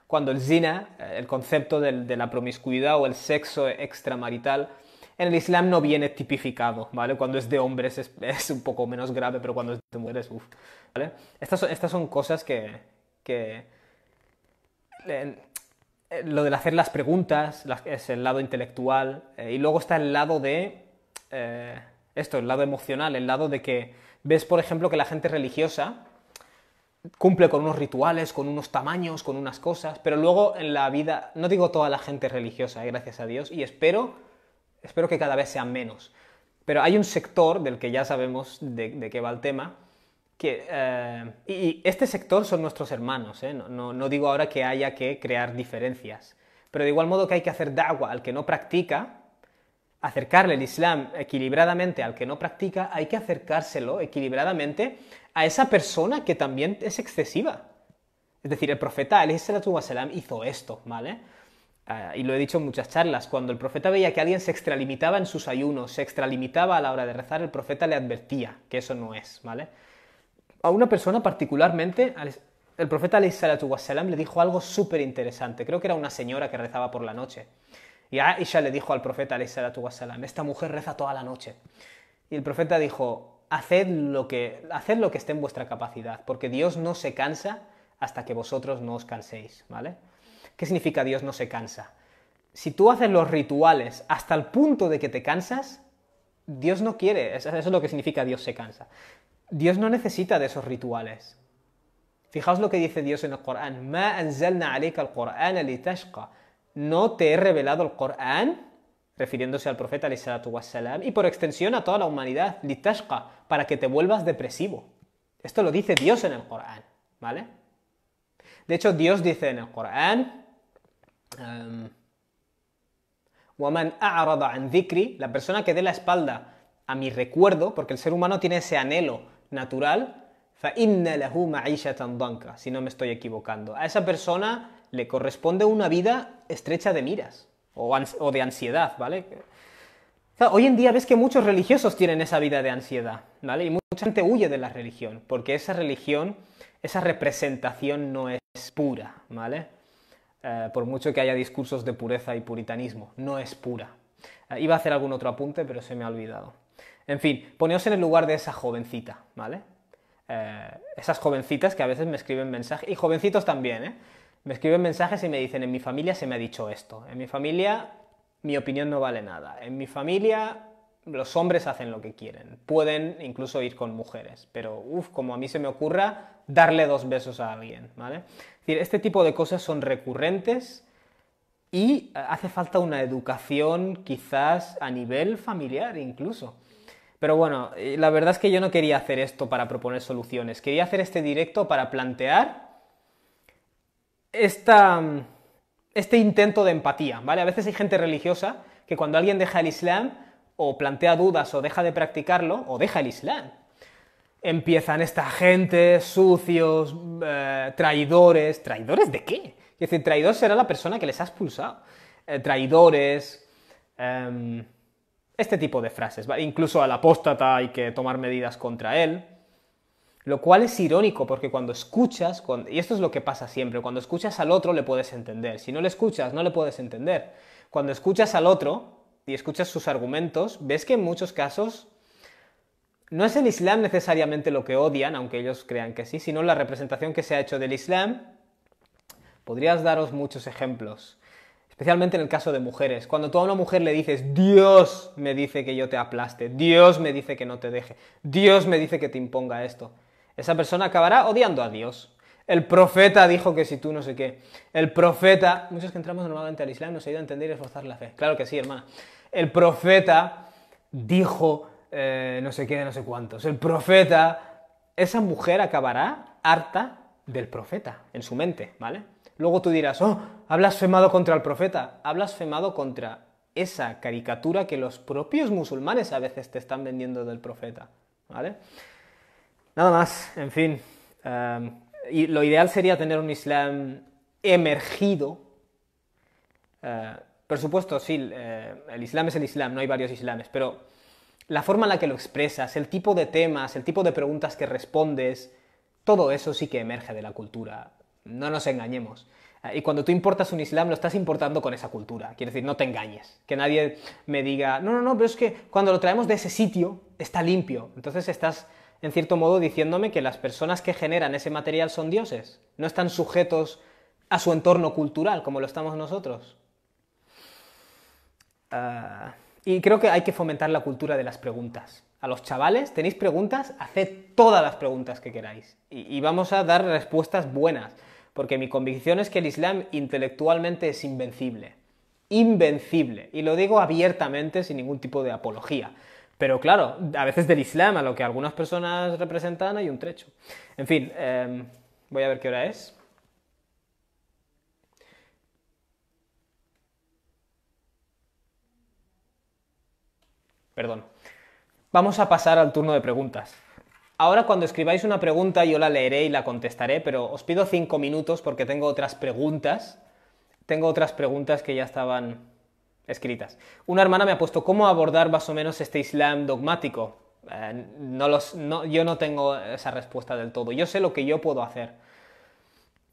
Speaker 1: Cuando el zina, eh, el concepto de la promiscuidad o el sexo extramarital, en el Islam no viene tipificado, ¿vale? Cuando es de hombres es, un poco menos grave, pero cuando es de mujeres, uff, ¿vale? Estas, son, estas son cosas que... lo del hacer las preguntas es el lado intelectual eh, y luego está el lado de eh, esto, el lado emocional, el lado de que ves, por ejemplo, que la gente religiosa cumple con unos rituales, con unos tamaños, con unas cosas, pero luego en la vida, no digo toda la gente religiosa, eh, gracias a Dios, y espero espero que cada vez sean menos. Pero hay un sector del que ya sabemos de, qué va el tema, que, eh, y, este sector son nuestros hermanos, ¿eh? no, digo ahora que haya que crear diferencias, pero de igual modo que hay que hacer da'wah al que no practica, acercarle el Islam equilibradamente al que no practica, hay que acercárselo equilibradamente a esa persona que también es excesiva. Es decir, el profeta, el islam hizo esto, ¿vale? Ah, y lo he dicho en muchas charlas, cuando el profeta veía que alguien se extralimitaba en sus ayunos, se extralimitaba a la hora de rezar, el profeta le advertía que eso no es, ¿vale? A una persona particularmente, el profeta le dijo algo súper interesante, creo que era una señora que rezaba por la noche. Y Aisha le dijo al profeta esta mujer reza toda la noche. Y el profeta dijo, haced lo que, haced lo que esté en vuestra capacidad, porque Dios no se cansa hasta que vosotros no os canséis, ¿vale? ¿Qué significa Dios no se cansa? Si tú haces los rituales hasta el punto de que te cansas, Dios no quiere, eso es lo que significa Dios se cansa. Dios no necesita de esos rituales. Fijaos lo que dice Dios en el Corán. No te he revelado el Corán, refiriéndose al profeta y por extensión a toda la humanidad, para que te vuelvas depresivo. Esto lo dice Dios en el Corán, ¿vale? De hecho, Dios dice en el Corán, Em, la persona que dé la espalda a mi recuerdo, porque el ser humano tiene ese anhelo natural, si no me estoy equivocando. A esa persona le corresponde una vida estrecha de miras o, de ansiedad, ¿vale? hoy en día ves que muchos religiosos tienen esa vida de ansiedad, ¿vale? Y mucha gente huye de la religión, porque esa religión, esa representación no es pura, ¿vale? Eh, por mucho que haya discursos de pureza y puritanismo. No es pura. Eh, iba a hacer algún otro apunte, pero se me ha olvidado. En fin, poneos en el lugar de esa jovencita, ¿vale? Eh, esas jovencitas que a veces me escriben mensajes, y jovencitos también, ¿eh? Me escriben mensajes y me dicen, en mi familia se me ha dicho esto, en mi familia mi opinión no vale nada, en mi familia los hombres hacen lo que quieren, pueden incluso ir con mujeres, pero uff, como a mí se me ocurra darle dos besos a alguien, ¿vale? este tipo de cosas son recurrentes y eh, hace falta una educación quizás a nivel familiar incluso. Pero bueno, eh, la verdad es que yo no quería hacer esto para proponer soluciones, quería hacer este directo para plantear esta, mm, este intento de empatía, ¿vale? A veces hay gente religiosa que cuando alguien deja el Islam o plantea dudas o deja de practicarlo o deja el Islam, empiezan esta gente, sucios, eh, traidores. ¿Traidores de qué? Es decir, traidor será la persona que les ha expulsado. Eh, traidores. Em, este tipo de frases. Incluso al apóstata hay que tomar medidas contra él. Lo cual es irónico porque cuando escuchas, y esto es lo que pasa siempre, cuando escuchas al otro le puedes entender. Si no le escuchas, no le puedes entender. Cuando escuchas al otro y escuchas sus argumentos, ves que en muchos casos no es el Islam necesariamente lo que odian, aunque ellos crean que sí, sino la representación que se ha hecho del Islam. Podrías daros muchos ejemplos, especialmente en el caso de mujeres. Cuando tú a una mujer le dices, Dios me dice que yo te aplaste, Dios me dice que no te deje, Dios me dice que te imponga esto, esa persona acabará odiando a Dios. El profeta dijo que si tú no sé qué. El profeta, muchos que entramos normalmente al Islam nos ayuda a entender y esforzar la fe. Claro que sí, hermana. El profeta dijo eh, no sé qué, no sé cuántos, el profeta, esa mujer acabará harta del profeta en su mente, ¿vale? Luego tú dirás, oh, ha blasfemado contra el profeta, ha blasfemado contra esa caricatura que los propios musulmanes a veces te están vendiendo del profeta, ¿vale? Nada más, en fin. Em, y lo ideal sería tener un Islam emergido. Eh, por supuesto, sí, eh, el Islam es el Islam, no hay varios Islames, pero la forma en la que lo expresas, el tipo de temas, el tipo de preguntas que respondes, todo eso sí que emerge de la cultura. No nos engañemos. Ah, y cuando tú importas un islam, lo estás importando con esa cultura. Quiero decir, no te engañes. Que nadie me diga, no, no, no, pero es que cuando lo traemos de ese sitio, está limpio. Entonces estás, en cierto modo, diciéndome que las personas que generan ese material son dioses. No están sujetos a su entorno cultural como lo estamos nosotros. Ah, y creo que hay que fomentar la cultura de las preguntas. A los chavales, tenéis preguntas, haced todas las preguntas que queráis. Y, vamos a dar respuestas buenas, porque mi convicción es que el Islam intelectualmente es invencible. Invencible. Y lo digo abiertamente, sin ningún tipo de apología. Pero claro, a veces del Islam a lo que algunas personas representan hay un trecho. En fin, em, voy a ver qué hora es. Perdón. Vamos a pasar al turno de preguntas. Ahora cuando escribáis una pregunta yo la leeré y la contestaré, pero os pido cinco minutos porque tengo otras preguntas. Tengo otras preguntas que ya estaban escritas. Una hermana me ha puesto cómo abordar más o menos este Islam dogmático. Eh, no los, no, yo no tengo esa respuesta del todo. Yo sé lo que yo puedo hacer.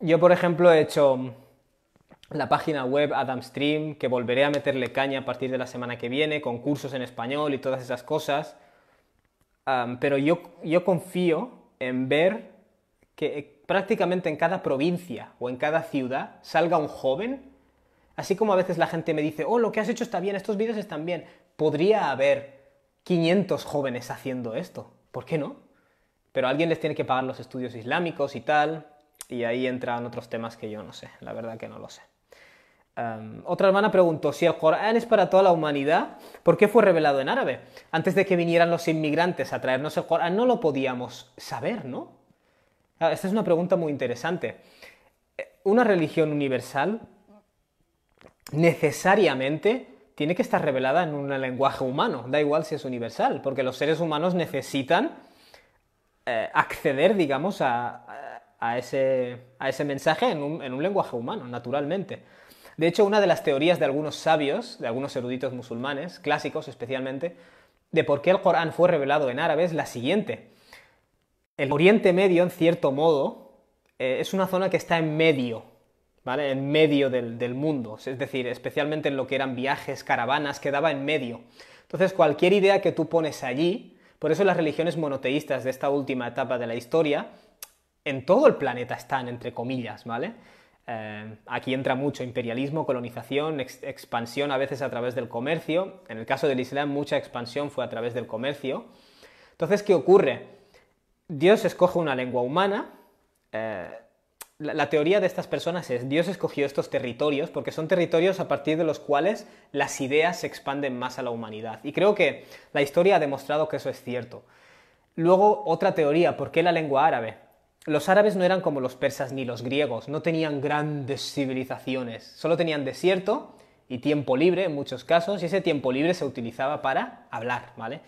Speaker 1: Yo, por ejemplo, he hecho la página web Stream que volveré a meterle caña a partir de la semana que viene, con cursos en español y todas esas cosas. pero yo, yo confío en ver que eh, prácticamente en cada provincia o en cada ciudad salga un joven. Así como a veces la gente me dice, oh, lo que has hecho está bien, estos vídeos están bien. Podría haber 500 jóvenes haciendo esto. ¿Por qué no? Pero alguien les tiene que pagar los estudios islámicos y tal. Y ahí entran otros temas que yo no sé. La verdad que no lo sé otra hermana preguntó, si el Corán es para toda la humanidad, ¿por qué fue revelado en árabe? Antes de que vinieran los inmigrantes a traernos el Corán, no lo podíamos saber, ¿no? Ah, esta es una pregunta muy interesante. Eh, una religión universal necesariamente tiene que estar revelada en un lenguaje humano, da igual si es universal, porque los seres humanos necesitan eh, acceder, digamos, a, ese, mensaje en un lenguaje humano, naturalmente. De hecho, una de las teorías de algunos sabios, de algunos eruditos musulmanes, clásicos especialmente, de por qué el Corán fue revelado en árabe es la siguiente. El Oriente Medio, en cierto modo, eh, es una zona que está en medio, ¿vale? En medio del, del mundo, es decir, especialmente en lo que eran viajes, caravanas, quedaba en medio. Entonces, cualquier idea que tú pones allí, por eso las religiones monoteístas de esta última etapa de la historia, en todo el planeta están, entre comillas, ¿vale? Em, aquí entra mucho imperialismo, colonización, expansión a veces a través del comercio. En el caso del Islam, mucha expansión fue a través del comercio. Entonces, ¿qué ocurre? Dios escoge una lengua humana. Eh, la, la teoría de estas personas es, Dios escogió estos territorios porque son territorios a partir de los cuales las ideas se expanden más a la humanidad. Y creo que la historia ha demostrado que eso es cierto. Luego, otra teoría, ¿por qué la lengua árabe? los árabes no eran como los persas ni los griegos, no tenían grandes civilizaciones, solo tenían desierto y tiempo libre en muchos casos, y ese tiempo libre se utilizaba para hablar, ¿vale?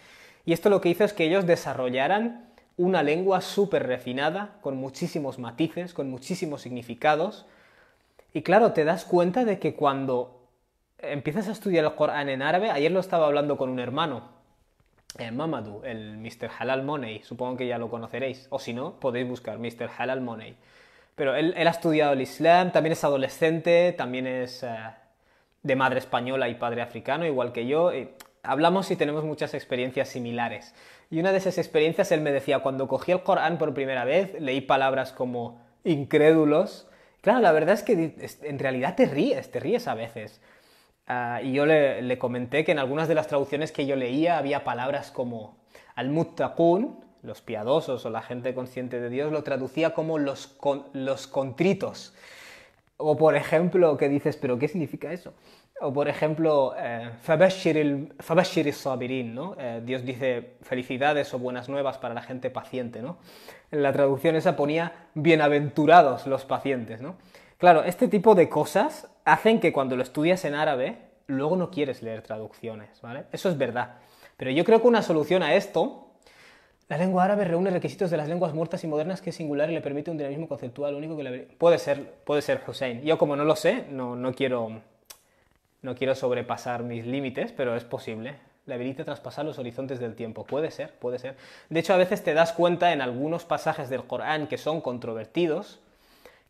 Speaker 1: Y esto lo que hizo es que ellos desarrollaran una lengua súper refinada, con muchísimos matices, con muchísimos significados, y claro, te das cuenta de que cuando empiezas a estudiar el Corán en árabe, ayer lo estaba hablando con un hermano, eh, Mamadou, el Mr. Halal Money, supongo que ya lo conoceréis, o si no, podéis buscar Mr. Halal Money. Pero él, ha estudiado el Islam, también es adolescente, también es eh, de madre española y padre africano, igual que yo. hablamos y tenemos muchas experiencias similares. Y una de esas experiencias él me decía, cuando cogí el Corán por primera vez, leí palabras como incrédulos. Claro, la verdad es que en realidad te ríes, te ríes a veces. Ah, y yo le, comenté que en algunas de las traducciones que yo leía había palabras como al-muttaqun, los piadosos o la gente consciente de Dios, lo traducía como los, los contritos. O por ejemplo, que dices, pero ¿qué significa eso? O por ejemplo, eh, ¿no? Eh, Dios dice felicidades o buenas nuevas para la gente paciente, ¿no? En la traducción esa ponía bienaventurados los pacientes, ¿no? Claro, este tipo de cosas hacen que cuando lo estudias en árabe, luego no quieres leer traducciones, ¿vale? Eso es verdad. Pero yo creo que una solución a esto la lengua árabe reúne requisitos de las lenguas muertas y modernas que es singular y le permite un dinamismo conceptual único que le... Puede ser, puede ser Hussein. Yo como no lo sé, no, no, quiero, no quiero sobrepasar mis límites, pero es posible. Le habilita traspasar los horizontes del tiempo. Puede ser, puede ser. De hecho, a veces te das cuenta en algunos pasajes del Corán que son controvertidos,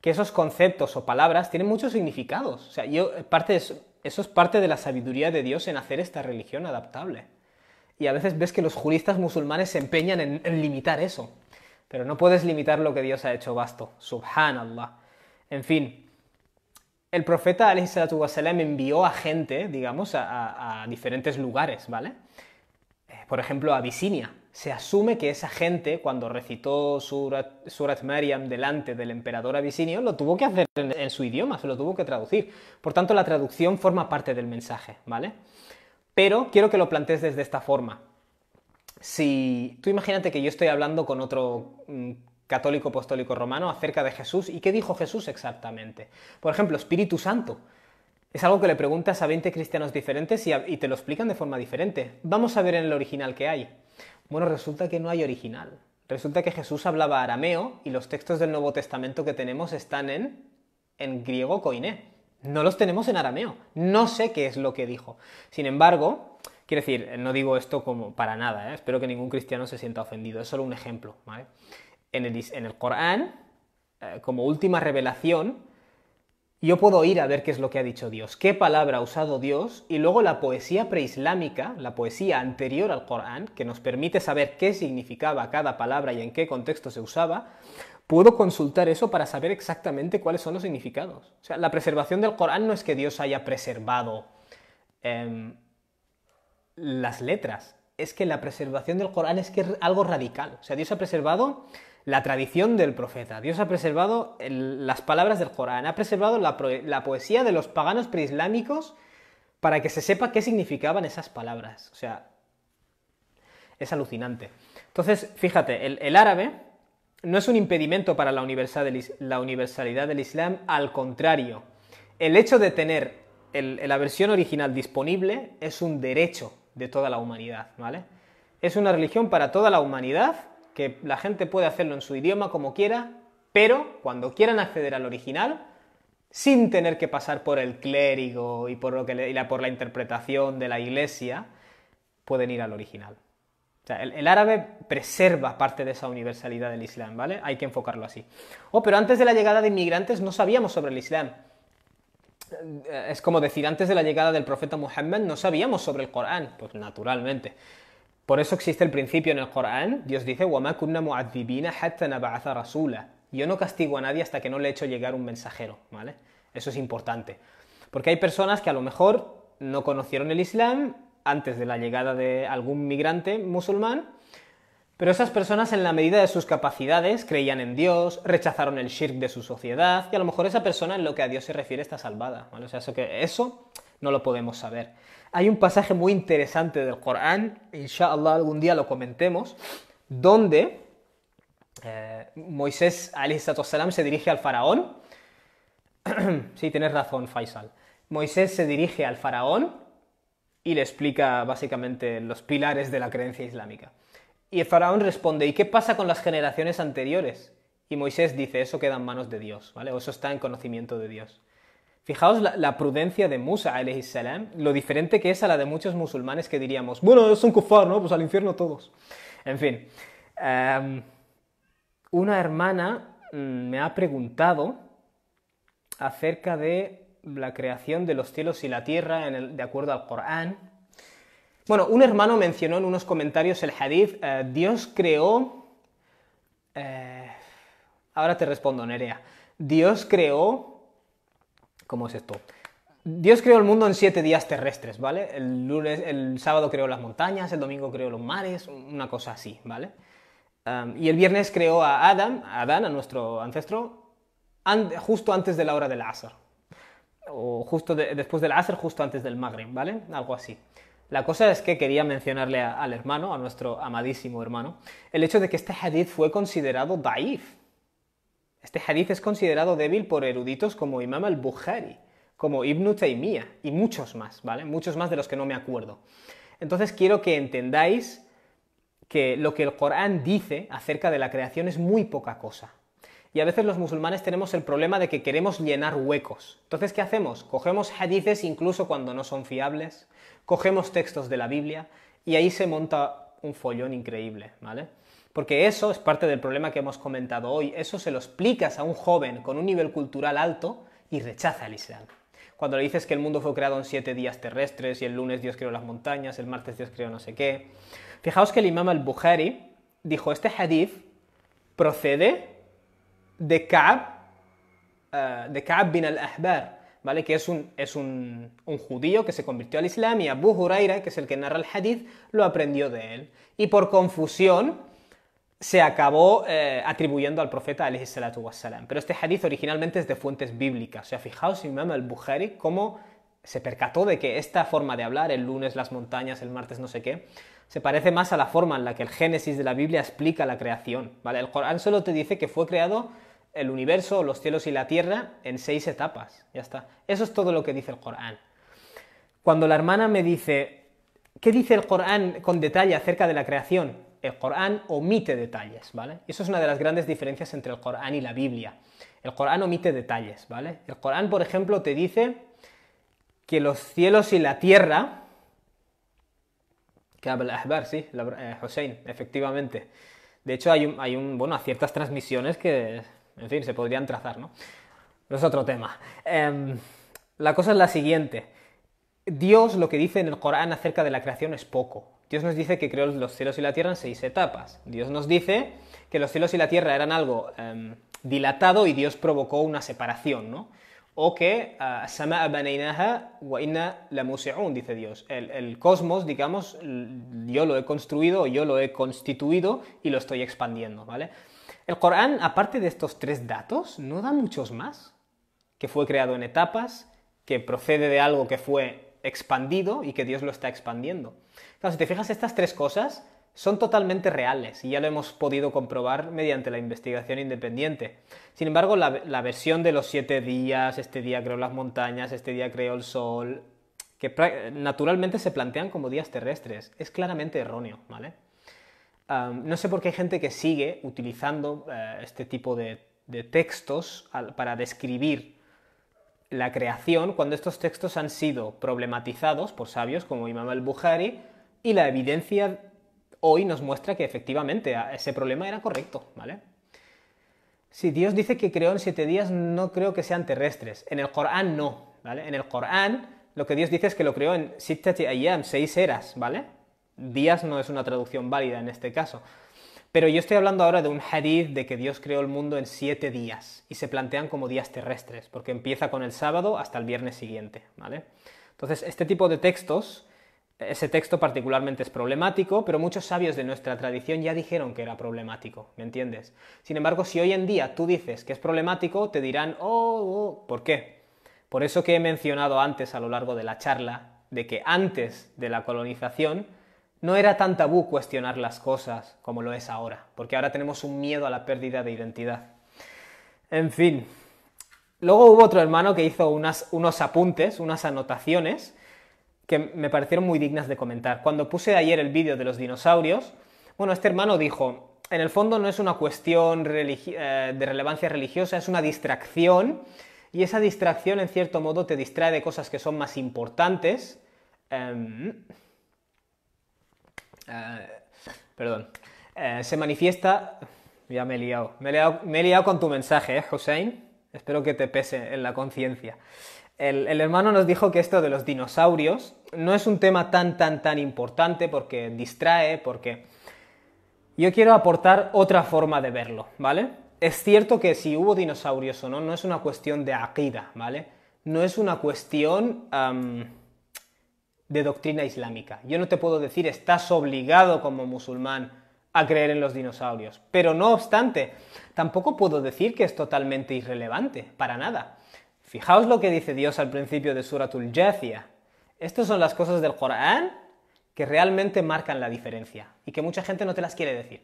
Speaker 1: que esos conceptos o palabras tienen muchos significados. O sea, eh, parte eso, es parte de la sabiduría de Dios en hacer esta religión adaptable. Y a veces ves que los juristas musulmanes se empeñan en, limitar eso. Pero no puedes limitar lo que Dios ha hecho vasto. Subhanallah. En fin, el profeta me envió a gente, digamos, a, diferentes lugares, ¿vale? Eh, por ejemplo, a Abisinia, se asume que esa gente, cuando recitó Surat, Surat Maryam delante del emperador abisinio, lo tuvo que hacer en, su idioma, se lo tuvo que traducir. Por tanto, la traducción forma parte del mensaje, ¿vale? Pero quiero que lo plantees desde esta forma. Si tú imagínate que yo estoy hablando con otro mm, católico apostólico romano acerca de Jesús y qué dijo Jesús exactamente. Por ejemplo, Espíritu Santo. Es algo que le preguntas a 20 cristianos diferentes y, y te lo explican de forma diferente. Vamos a ver en el original qué hay. Bueno, resulta que no hay original. Resulta que Jesús hablaba arameo y los textos del Nuevo Testamento que tenemos están en, en griego koiné. No los tenemos en arameo. No sé qué es lo que dijo. Sin embargo, quiero decir, eh, no digo esto como para nada, ¿eh? espero que ningún cristiano se sienta ofendido, es solo un ejemplo. En, el, en el Corán, eh, como última revelación, yo puedo ir a ver qué es lo que ha dicho Dios, qué palabra ha usado Dios, y luego la poesía preislámica, la poesía anterior al Corán, que nos permite saber qué significaba cada palabra y en qué contexto se usaba, puedo consultar eso para saber exactamente cuáles son los significados. O sea, la preservación del Corán no es que Dios haya preservado em, las letras, es que la preservación del Corán es que es algo radical. O sea, Dios ha preservado la tradición del profeta. Dios ha preservado las palabras del Corán, ha preservado la, poesía de los paganos preislámicos para que se sepa qué significaban esas palabras. O sea, es alucinante. Entonces, fíjate, el, árabe no es un impedimento para la, universalidad del Islam, al contrario, el hecho de tener la versión original disponible es un derecho de toda la humanidad, ¿vale? Es una religión para toda la humanidad que la gente puede hacerlo en su idioma como quiera, pero cuando quieran acceder al original, sin tener que pasar por el clérigo y por, lo que la, por la interpretación de la iglesia, pueden ir al original. el, el, árabe preserva parte de esa universalidad del Islam, ¿vale? Hay que enfocarlo así. Oh, pero antes de la llegada de inmigrantes no sabíamos sobre el Islam. Eh, es como decir, antes de la llegada del profeta Muhammad no sabíamos sobre el Corán. Pues naturalmente. Por eso existe el principio en el Corán, Dios dice, Yo no castigo a nadie hasta que no le he hecho llegar un mensajero, ¿vale? Eso es importante. Porque hay personas que a lo mejor no conocieron el Islam antes de la llegada de algún migrante musulmán, pero esas personas en la medida de sus capacidades creían en Dios, rechazaron el shirk de su sociedad, y a lo mejor esa persona en lo que a Dios se refiere está salvada, ¿vale? O sea, eso, que, eso no lo podemos saber. Hay un pasaje muy interesante del Corán, inshallah algún día lo comentemos, donde eh, Moisés se dirige al faraón. sí, tienes razón, Faisal. Moisés se dirige al faraón y le explica básicamente los pilares de la creencia islámica. Y el faraón responde, ¿y qué pasa con las generaciones anteriores? Y Moisés dice, eso queda en manos de Dios, ¿vale? O eso está en conocimiento de Dios. Fijaos la, prudencia de Musa, salam, lo diferente que es a la de muchos musulmanes que diríamos, bueno, es un kufar, ¿no? Pues al infierno todos. En fin. Em, una hermana mm, me ha preguntado acerca de la creación de los cielos y la tierra en el, de acuerdo al Corán. Bueno, un hermano mencionó en unos comentarios el hadith, eh, Dios creó... Eh, ahora te respondo, Nerea. Dios creó ¿Cómo es esto? Dios creó el mundo en siete días terrestres, ¿vale? El, lunes, el sábado creó las montañas, el domingo creó los mares, una cosa así, ¿vale? y el viernes creó a Adam, Adán, a nuestro ancestro, justo antes de la hora del Asr. O justo después del Asr, justo antes del Magreb, ¿vale? Algo así. La cosa es que quería mencionarle al hermano, a nuestro amadísimo hermano, el hecho de que este hadith fue considerado daif, este hadith es considerado débil por eruditos como Imam al-Bukhari, como Ibn Taymiyyah y muchos más, ¿vale? Muchos más de los que no me acuerdo. Entonces quiero que entendáis que lo que el Corán dice acerca de la creación es muy poca cosa. Y a veces los musulmanes tenemos el problema de que queremos llenar huecos. Entonces, ¿qué hacemos? Cogemos hadices incluso cuando no son fiables, cogemos textos de la Biblia y ahí se monta un follón increíble, ¿vale? Porque eso es parte del problema que hemos comentado hoy. Eso se lo explicas a un joven con un nivel cultural alto y rechaza el Islam. Cuando le dices que el mundo fue creado en siete días terrestres y el lunes Dios creó las montañas, el martes Dios creó no sé qué. Fijaos que el imam al-Bukhari dijo, este hadith procede de Ka'b, eh, de bin al-Ahbar, ¿vale? que es, un, un, judío que se convirtió al Islam y Abu Huraira, que es el que narra el hadith, lo aprendió de él. Y por confusión se acabó eh, atribuyendo al profeta salam. Pero este hadith originalmente es de fuentes bíblicas. O sea, fijaos Imam al-Bukhari cómo se percató de que esta forma de hablar, el lunes las montañas, el martes no sé qué, se parece más a la forma en la que el Génesis de la Biblia explica la creación. ¿vale? El Corán solo te dice que fue creado el universo, los cielos y la tierra en seis etapas. Ya está. Eso es todo lo que dice el Corán. Cuando la hermana me dice, ¿qué dice el Corán con detalle acerca de la creación? El Corán omite detalles, ¿vale? Y Eso es una de las grandes diferencias entre el Corán y la Biblia. El Corán omite detalles, ¿vale? El Corán, por ejemplo, te dice que los cielos y la tierra, que habla Ahbar, sí, eh, efectivamente. De hecho, hay un, bueno, a ciertas transmisiones que, en fin, se podrían trazar, ¿no? No es otro tema. Em, la cosa es la siguiente. Dios lo que dice en el Corán acerca de la creación es poco. Dios nos dice que creó los cielos y la tierra en seis etapas. Dios nos dice que los cielos y la tierra eran algo em, dilatado y Dios provocó una separación, ¿no? O que ah, la dice Dios. El, el, cosmos, digamos, yo lo he construido, yo lo he constituido y lo estoy expandiendo, ¿vale? El Corán, aparte de estos tres datos, no da muchos más. Que fue creado en etapas, que procede de algo que fue expandido y que Dios lo está expandiendo. Claro, si te fijas, estas tres cosas son totalmente reales y ya lo hemos podido comprobar mediante la investigación independiente. Sin embargo, la, versión de los siete días, este día creó las montañas, este día creó el sol, que naturalmente se plantean como días terrestres, es claramente erróneo, ¿vale? no sé por qué hay gente que sigue utilizando eh, este tipo de, textos para describir la creación cuando estos textos han sido problematizados por sabios como Imam al-Bukhari y la evidencia hoy nos muestra que efectivamente ese problema era correcto, ¿vale? Si Dios dice que creó en siete días, no creo que sean terrestres. En el Corán no, ¿vale? En el Corán lo que Dios dice es que lo creó en seis eras, ¿vale? Días no es una traducción válida en este caso. Pero yo estoy hablando ahora de un hadith de que Dios creó el mundo en siete días y se plantean como días terrestres, porque empieza con el sábado hasta el viernes siguiente, ¿vale? Entonces, este tipo de textos ese texto particularmente es problemático, pero muchos sabios de nuestra tradición ya dijeron que era problemático, ¿me entiendes? Sin embargo, si hoy en día tú dices que es problemático, te dirán, oh, oh, ¿por qué? Por eso que he mencionado antes a lo largo de la charla, de que antes de la colonización no era tan tabú cuestionar las cosas como lo es ahora, porque ahora tenemos un miedo a la pérdida de identidad. En fin. Luego hubo otro hermano que hizo unos apuntes, unas anotaciones, que me parecieron muy dignas de comentar. Cuando puse ayer el vídeo de los dinosaurios, bueno, este hermano dijo, en el fondo no es una cuestión eh, de relevancia religiosa, es una distracción y esa distracción en cierto modo te distrae de cosas que son más importantes. Em, eh, perdón. Eh, se manifiesta... Ya me he liado. Me he liado, con tu mensaje, Hussein. Espero que te pese en la conciencia. El, hermano nos dijo que esto de los dinosaurios no es un tema tan, tan, tan importante porque distrae, porque yo quiero aportar otra forma de verlo, ¿vale? Es cierto que si hubo dinosaurios o no, no es una cuestión de aqida, ¿vale? No es una cuestión de doctrina islámica. Yo no te puedo decir, estás obligado como musulmán a creer en los dinosaurios. Pero no obstante, tampoco puedo decir que es totalmente irrelevante, para nada. Fijaos lo que dice Dios al principio de Suratul Jathia. Estas son las cosas del Corán que realmente marcan la diferencia y que mucha gente no te las quiere decir.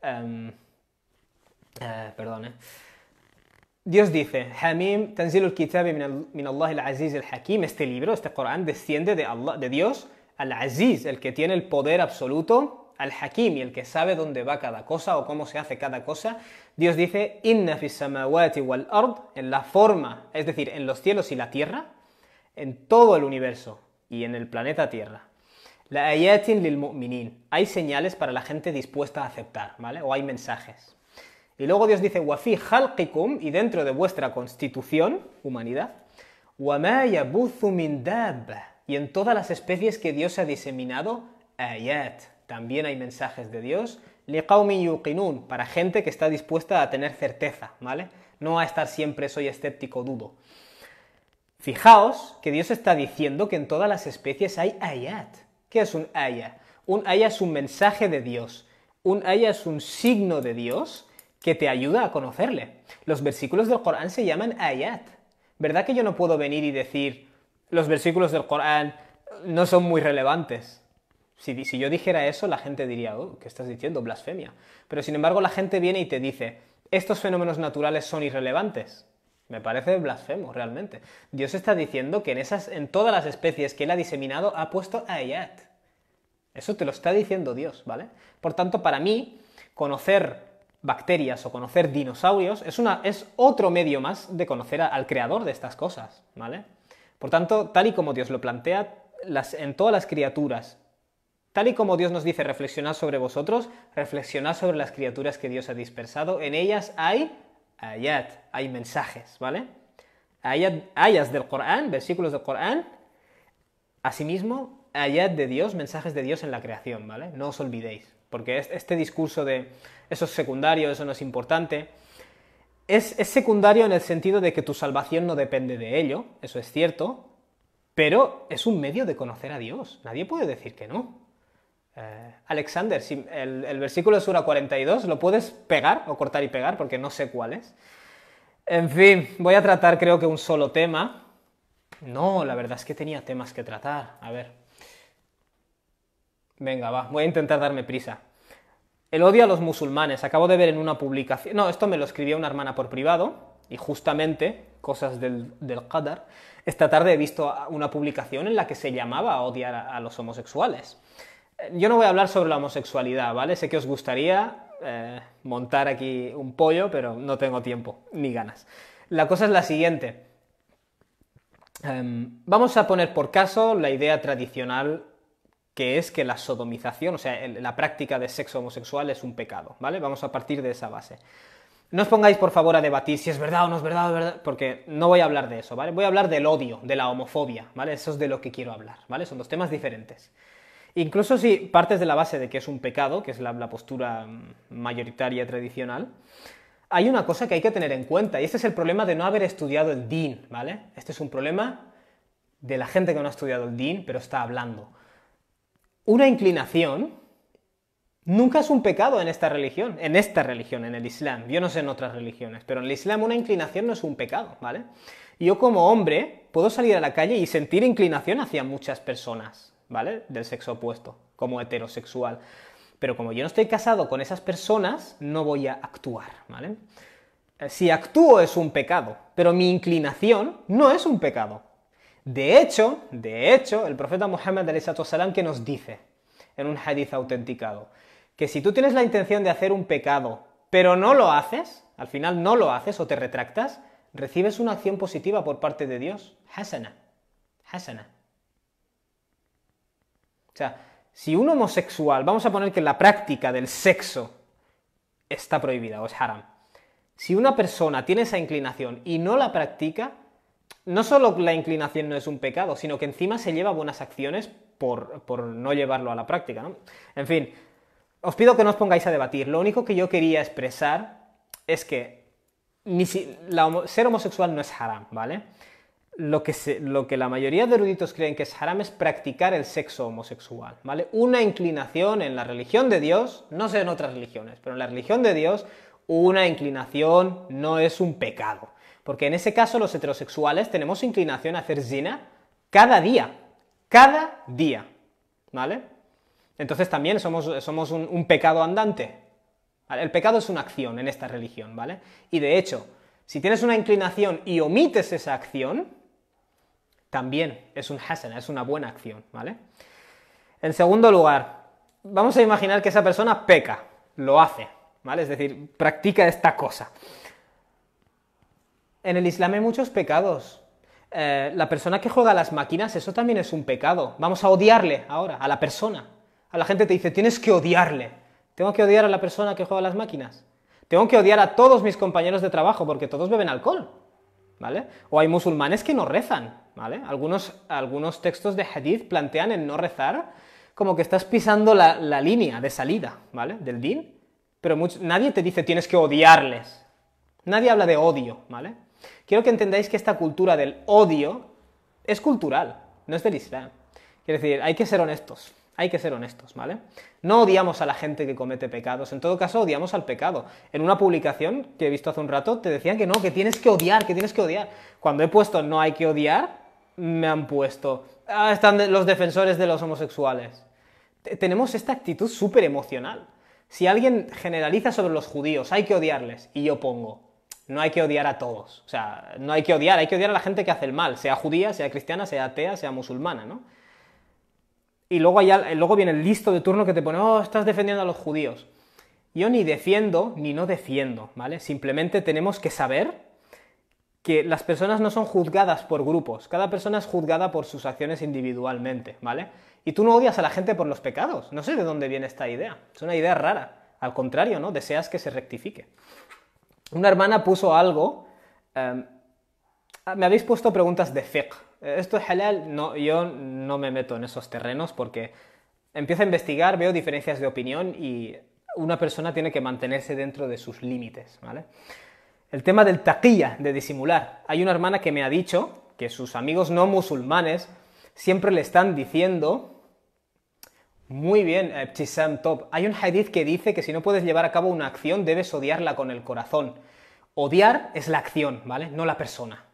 Speaker 1: Em, eh, perdón, eh. Dios dice, este libro, este Corán, desciende de, de Dios al-Aziz, el que tiene el poder absoluto al Hakim y el que sabe dónde va cada cosa o cómo se hace cada cosa, Dios dice, Inna en la forma, es decir, en los cielos y la tierra, en todo el universo y en el planeta Tierra. Hay señales para la gente dispuesta a aceptar, ¿vale? O hay mensajes. Y luego Dios dice, wafi halqikum, y dentro de vuestra constitución, humanidad, min y en todas las especies que Dios ha diseminado, ayat, también hay mensajes de Dios para gente que está dispuesta a tener certeza, ¿vale? No a estar siempre soy escéptico, dudo. Fijaos que Dios está diciendo que en todas las especies hay ayat. ¿Qué es un ayat? Un ayat es un mensaje de Dios. Un ayat es un signo de Dios que te ayuda a conocerle. Los versículos del Corán se llaman ayat. ¿Verdad que yo no puedo venir y decir los versículos del Corán no son muy relevantes? Si, yo dijera eso, la gente diría, oh, ¿qué estás diciendo? Blasfemia. Pero sin embargo, la gente viene y te dice, estos fenómenos naturales son irrelevantes. Me parece blasfemo, realmente. Dios está diciendo que en, todas las especies que Él ha diseminado ha puesto ayat. Eso te lo está diciendo Dios, ¿vale? Por tanto, para mí, conocer bacterias o conocer dinosaurios es, una, es otro medio más de conocer al creador de estas cosas, ¿vale? Por tanto, tal y como Dios lo plantea, las, en todas las criaturas Tal y como Dios nos dice, reflexionad sobre vosotros, reflexionad sobre las criaturas que Dios ha dispersado. En ellas hay ayat, hay mensajes, ¿vale? Ayat, del Corán, versículos del Corán. Asimismo, ayat de Dios, mensajes de Dios en la creación, ¿vale? No os olvidéis, porque este discurso de eso es secundario, eso no es importante, es secundario en el sentido de que tu salvación no depende de ello, eso es cierto, pero es un medio de conocer a Dios, nadie puede decir que no. Eh, Alexander, si el, versículo de Sura 42 lo puedes pegar o cortar y pegar porque no sé cuál es. En fin, voy a tratar creo que un solo tema. No, la verdad es que tenía temas que tratar. A ver. Venga, va, voy a intentar darme prisa. El odio a los musulmanes. Acabo de ver en una publicación... No, esto me lo escribió una hermana por privado y justamente, cosas del, Qadar, esta tarde he visto una publicación en la que se llamaba a odiar a los homosexuales yo no voy a hablar sobre la homosexualidad, ¿vale? Sé que os gustaría eh, montar aquí un pollo, pero no tengo tiempo ni ganas. La cosa es la siguiente. Em, vamos a poner por caso la idea tradicional que es que la sodomización, o sea, la práctica de sexo homosexual es un pecado, ¿vale? Vamos a partir de esa base. No os pongáis, por favor, a debatir si es verdad o no es verdad, verdad, porque no voy a hablar de eso, ¿vale? Voy a hablar del odio, de la homofobia, ¿vale? Eso es de lo que quiero hablar, ¿vale? Son dos temas diferentes. Incluso si partes de la base de que es un pecado, que es la, postura mm, mayoritaria tradicional, hay una cosa que hay que tener en cuenta, y este es el problema de no haber estudiado el DIN, ¿vale? Este es un problema de la gente que no ha estudiado el DIN, pero está hablando. Una inclinación nunca es un pecado en esta religión, en esta religión, en el Islam. Yo no sé en otras religiones, pero en el Islam una inclinación no es un pecado, ¿vale? Yo como hombre puedo salir a la calle y sentir inclinación hacia muchas personas, ¿vale? Del sexo opuesto, como heterosexual. Pero como yo no estoy casado con esas personas, no voy a actuar, ¿vale? Eh, si actúo es un pecado, pero mi inclinación no es un pecado. De hecho, de hecho, el profeta Muhammad salam que nos dice en un hadith autenticado, que si tú tienes la intención de hacer un pecado, pero no lo haces, al final no lo haces o te retractas, recibes una acción positiva por parte de Dios, hasana, hasana. O sea, si un homosexual, vamos a poner que la práctica del sexo está prohibida o es haram, si una persona tiene esa inclinación y no la practica, no solo la inclinación no es un pecado, sino que encima se lleva buenas acciones por, no llevarlo a la práctica. ¿no? En fin, os pido que no os pongáis a debatir. Lo único que yo quería expresar es que ser homosexual no es haram, ¿vale? lo que, la mayoría de eruditos creen que es haram es practicar el sexo homosexual, ¿vale? Una inclinación en la religión de Dios, no sé en otras religiones, pero en la religión de Dios, una inclinación no es un pecado. Porque en ese caso los heterosexuales tenemos inclinación a hacer zina cada día, cada día, ¿vale? Entonces también somos, un, pecado andante. El pecado es una acción en esta religión, ¿vale? Y de hecho, si tienes una inclinación y omites esa acción, también es un hasana, es una buena acción, ¿vale? En segundo lugar, vamos a imaginar que esa persona peca, lo hace, ¿vale? Es decir, practica esta cosa. En el Islam hay muchos pecados. Eh, la persona que juega a las máquinas, eso también es un pecado. Vamos a odiarle ahora, a la persona. A la gente te dice, tienes que odiarle. ¿Tengo que odiar a la persona que juega a las máquinas? Tengo que odiar a todos mis compañeros de trabajo porque todos beben alcohol. ¿vale? O hay musulmanes que no rezan, ¿vale? Algunos, textos de hadith plantean el no rezar como que estás pisando la, línea de salida, ¿vale? Del din, pero nadie te dice tienes que odiarles. Nadie habla de odio, ¿vale? Quiero que entendáis que esta cultura del odio es cultural, no es del Islam. Quiero decir, hay que ser honestos. Hay que ser honestos, ¿vale? No odiamos a la gente que comete pecados, en todo caso odiamos al pecado. En una publicación que he visto hace un rato te decían que no, que tienes que odiar, que tienes que odiar. Cuando he puesto no hay que odiar, me han puesto, ah, están los defensores de los homosexuales. tenemos esta actitud súper emocional. Si alguien generaliza sobre los judíos, hay que odiarles, y yo pongo, no hay que odiar a todos. O sea, no hay que odiar, hay que odiar a la gente que hace el mal, sea judía, sea cristiana, sea atea, sea musulmana, ¿no? y luego, viene el listo de turno que te pone, oh, estás defendiendo a los judíos. Yo ni defiendo ni no defiendo, ¿vale? Simplemente tenemos que saber que las personas no son juzgadas por grupos, cada persona es juzgada por sus acciones individualmente, ¿vale? Y tú no odias a la gente por los pecados, no sé de dónde viene esta idea, es una idea rara, al contrario, ¿no? Deseas que se rectifique. Una hermana puso algo, em, Ah, me habéis puesto preguntas de fiqh. Eh, ¿Esto es halal? yo no me meto en esos terrenos porque empiezo a investigar, veo diferencias de opinión y una persona tiene que mantenerse dentro de sus límites, ¿vale? El tema del taquilla, de disimular. Hay una hermana que me ha dicho que sus amigos no musulmanes siempre le están diciendo muy bien, eh, Top. Hay un hadith que dice que si no puedes llevar a cabo una acción, debes odiarla con el corazón. Odiar es la acción, ¿vale? No la persona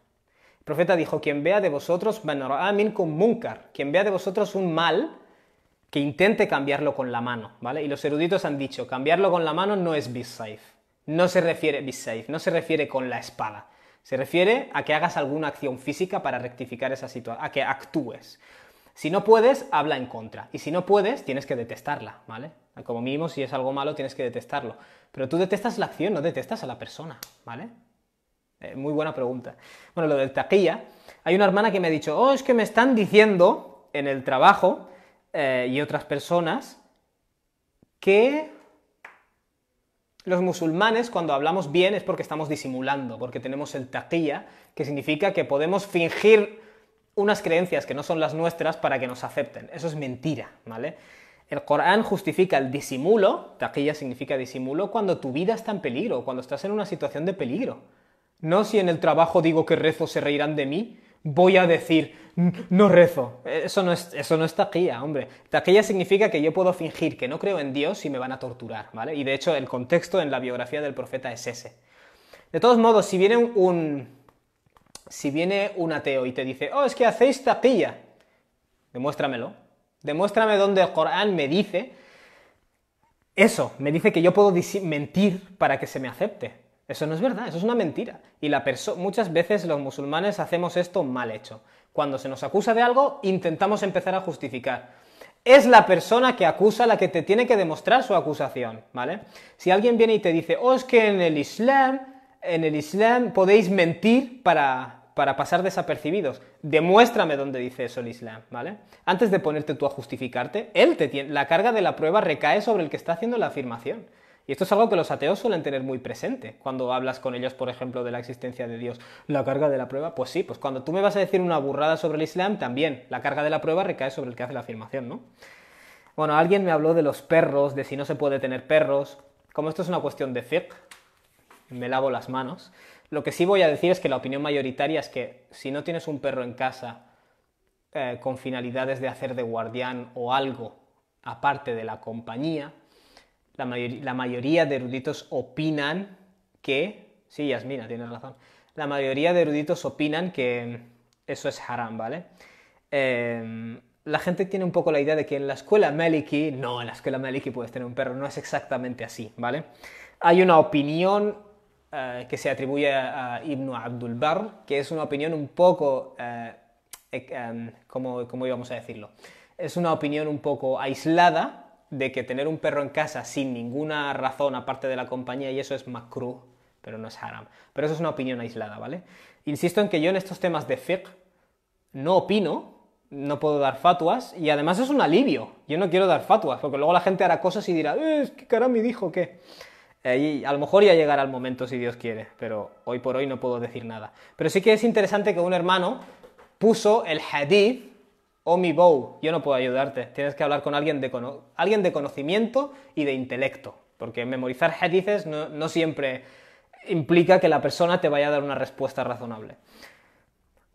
Speaker 1: profeta dijo, quien vea de vosotros, con ah, munkar, quien vea de vosotros un mal, que intente cambiarlo con la mano, ¿vale? Y los eruditos han dicho, cambiarlo con la mano no es be safe, no se refiere be safe, no se refiere con la espada, se refiere a que hagas alguna acción física para rectificar esa situación, a que actúes. Si no puedes, habla en contra. Y si no puedes, tienes que detestarla, ¿vale? Como mínimo, si es algo malo, tienes que detestarlo. Pero tú detestas la acción, no detestas a la persona, ¿vale? Eh, muy buena pregunta. Bueno, lo del taquilla. Hay una hermana que me ha dicho, oh, es que me están diciendo en el trabajo eh, y otras personas que los musulmanes cuando hablamos bien es porque estamos disimulando, porque tenemos el taquilla, que significa que podemos fingir unas creencias que no son las nuestras para que nos acepten. Eso es mentira, ¿vale? El Corán justifica el disimulo, taquilla significa disimulo, cuando tu vida está en peligro, cuando estás en una situación de peligro. No si en el trabajo digo que rezo se reirán de mí, voy a decir, no rezo. Eso no es, eso taquilla, hombre. Taquilla significa que yo puedo fingir que no creo en Dios y me van a torturar, ¿vale? Y de hecho el contexto en la biografía del profeta es ese. De todos modos, si viene un, si viene un ateo y te dice, oh, es que hacéis taquilla, demuéstramelo. Demuéstrame dónde el Corán me dice eso, me dice que yo puedo mentir para que se me acepte. Eso no es verdad, eso es una mentira. Y la muchas veces los musulmanes hacemos esto mal hecho. Cuando se nos acusa de algo, intentamos empezar a justificar. Es la persona que acusa la que te tiene que demostrar su acusación, ¿vale? Si alguien viene y te dice, oh, es que en el Islam, en el Islam podéis mentir para, para pasar desapercibidos. Demuéstrame dónde dice eso el Islam, ¿vale? Antes de ponerte tú a justificarte, él la carga de la prueba recae sobre el que está haciendo la afirmación. Y esto es algo que los ateos suelen tener muy presente cuando hablas con ellos, por ejemplo, de la existencia de Dios. ¿La carga de la prueba? Pues sí, pues cuando tú me vas a decir una burrada sobre el Islam, también la carga de la prueba recae sobre el que hace la afirmación, ¿no? Bueno, alguien me habló de los perros, de si no se puede tener perros. Como esto es una cuestión de fiqh, me lavo las manos. Lo que sí voy a decir es que la opinión mayoritaria es que si no tienes un perro en casa eh, con finalidades de hacer de guardián o algo aparte de la compañía, la, mayoría de eruditos opinan que, sí, Yasmina, tiene razón, la mayoría de eruditos opinan que eso es haram, ¿vale? Em, la gente tiene un poco la idea de que en la escuela Maliki, no, en la escuela Maliki puedes tener un perro, no es exactamente así, ¿vale? Hay una opinión eh, que se atribuye a Ibn Abdul Bar, que es una opinión un poco, eh, eh, em, ¿cómo íbamos a decirlo? Es una opinión un poco aislada, de que tener un perro en casa sin ninguna razón aparte de la compañía y eso es macru, pero no es haram. Pero eso es una opinión aislada, ¿vale? Insisto en que yo en estos temas de fiqh no opino, no puedo dar fatuas y además es un alivio. Yo no quiero dar fatuas porque luego la gente hará cosas y dirá, eh, es que dijo que... Eh, a lo mejor ya llegará el momento si Dios quiere, pero hoy por hoy no puedo decir nada. Pero sí que es interesante que un hermano puso el hadith o mi bow, yo no puedo ayudarte. Tienes que hablar con alguien de, alguien de conocimiento y de intelecto, porque memorizar hadices no, siempre implica que la persona te vaya a dar una respuesta razonable.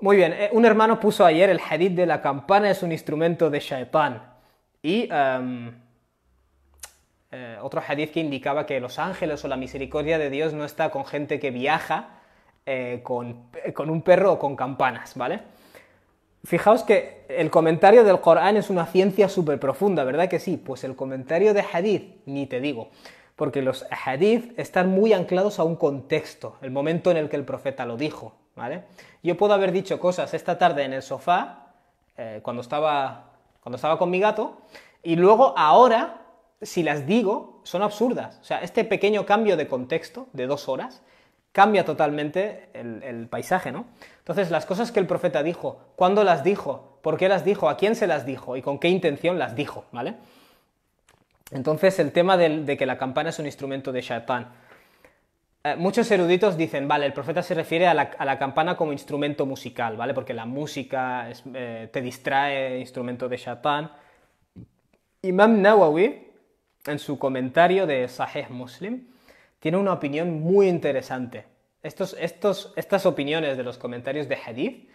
Speaker 1: Muy bien, eh, un hermano puso ayer el hadith de la campana es un instrumento de Sha'epan. Y em, eh, otro hadith que indicaba que los ángeles o la misericordia de Dios no está con gente que viaja eh, con, con, un perro o con campanas, ¿vale? Fijaos que el comentario del Corán es una ciencia súper profunda, ¿verdad que sí? Pues el comentario de hadith, ni te digo, porque los hadith están muy anclados a un contexto, el momento en el que el profeta lo dijo, ¿vale? Yo puedo haber dicho cosas esta tarde en el sofá, eh, cuando, estaba, cuando estaba con mi gato, y luego ahora, si las digo, son absurdas. O sea, este pequeño cambio de contexto de dos horas cambia totalmente el, paisaje, ¿no? Entonces, las cosas que el profeta dijo, cuándo las dijo, por qué las dijo, a quién se las dijo y con qué intención las dijo, ¿vale? Entonces, el tema de que la campana es un instrumento de Shaitán. Eh, muchos eruditos dicen, vale, el profeta se refiere a la, campana como instrumento musical, ¿vale? Porque la música eh, te distrae, instrumento de Shaitán. Imam Nawawi, en su comentario de Sahih Muslim, tiene una opinión muy interesante. estas opiniones de los comentarios de hadith,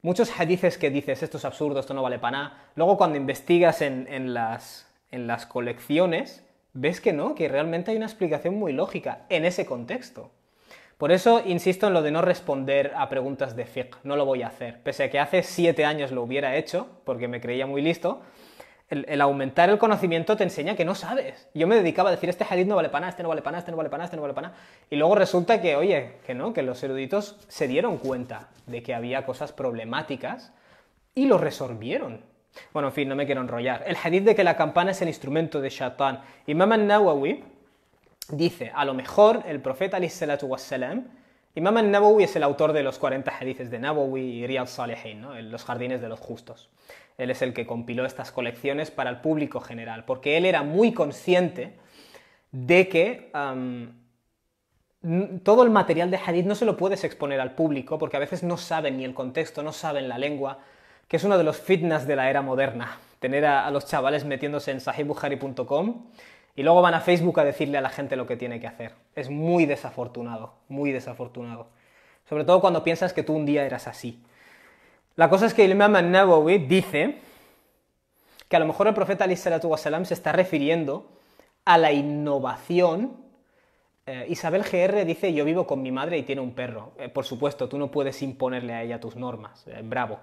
Speaker 1: muchos hadices que dices, esto es absurdo, esto no vale para nada, luego cuando investigas en, las, en las colecciones, ves que no, que realmente hay una explicación muy lógica en ese contexto. Por eso insisto en lo de no responder a preguntas de fiqh, no lo voy a hacer. Pese a que hace siete años lo hubiera hecho, porque me creía muy listo, el, aumentar el conocimiento te enseña que no sabes. Yo me dedicaba a decir, este hadith no vale para nada, este no vale para nada, este no vale para nada, este no vale para nada. Y luego resulta que, oye, que no, que los eruditos se dieron cuenta de que había cosas problemáticas y lo resolvieron. Bueno, en fin, no me quiero enrollar. El hadith de que la campana es el instrumento de Shatán. Imam al-Nawawi dice, a lo mejor el profeta, wassalam, Imam al-Nawawi es el autor de los 40 hadices de Nawawi y Riyad Salihin, ¿no? los jardines de los justos. Él es el que compiló estas colecciones para el público general, porque él era muy consciente de que todo el material de Hadith no se lo puedes exponer al público, porque a veces no saben ni el contexto, no saben la lengua, que es uno de los fitness de la era moderna, tener a, los chavales metiéndose en sahibuhari.com y luego van a Facebook a decirle a la gente lo que tiene que hacer. Es muy desafortunado, muy desafortunado. Sobre todo cuando piensas que tú un día eras así. La cosa es que el Imam al dice que a lo mejor el profeta wasalam, se está refiriendo a la innovación. Eh, Isabel GR dice, yo vivo con mi madre y tiene un perro. Eh, por supuesto, tú no puedes imponerle a ella tus normas. Eh, bravo.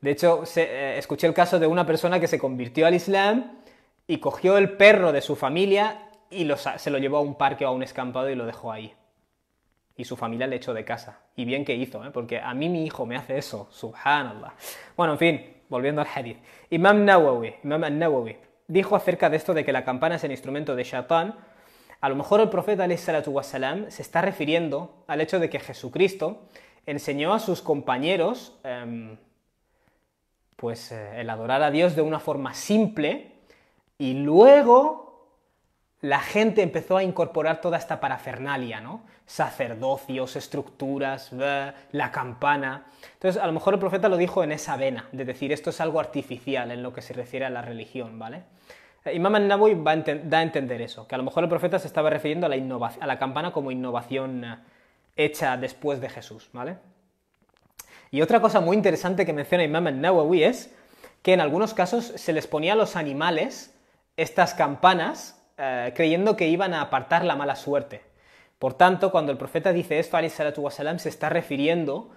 Speaker 1: De hecho, escuché el caso de una persona que se convirtió al Islam y cogió el perro de su familia y se lo llevó a un parque o a un escampado y lo dejó ahí y su familia le echó de casa. Y bien que hizo, ¿eh? porque a mí mi hijo me hace eso, subhanallah. Bueno, en fin, volviendo al hadith. Imam Nawawi, Imam dijo acerca de esto de que la campana es el instrumento de Shatán. A lo mejor el profeta salam se está refiriendo al hecho de que Jesucristo enseñó a sus compañeros em, pues, eh, el adorar a Dios de una forma simple y luego la gente empezó a incorporar toda esta parafernalia, ¿no? Sacerdocios, estructuras, la campana. Entonces, a lo mejor el profeta lo dijo en esa vena, de decir, esto es algo artificial en lo que se refiere a la religión, ¿vale? Eh, Imam al nawawi da a entender eso, que a lo mejor el profeta se estaba refiriendo a la, campana como innovación eh, hecha después de Jesús, ¿vale? Y otra cosa muy interesante que menciona Imam al nawawi es que en algunos casos se les ponía a los animales estas campanas eh, creyendo que iban a apartar la mala suerte. Por tanto, cuando el profeta dice esto, Ali se está refiriendo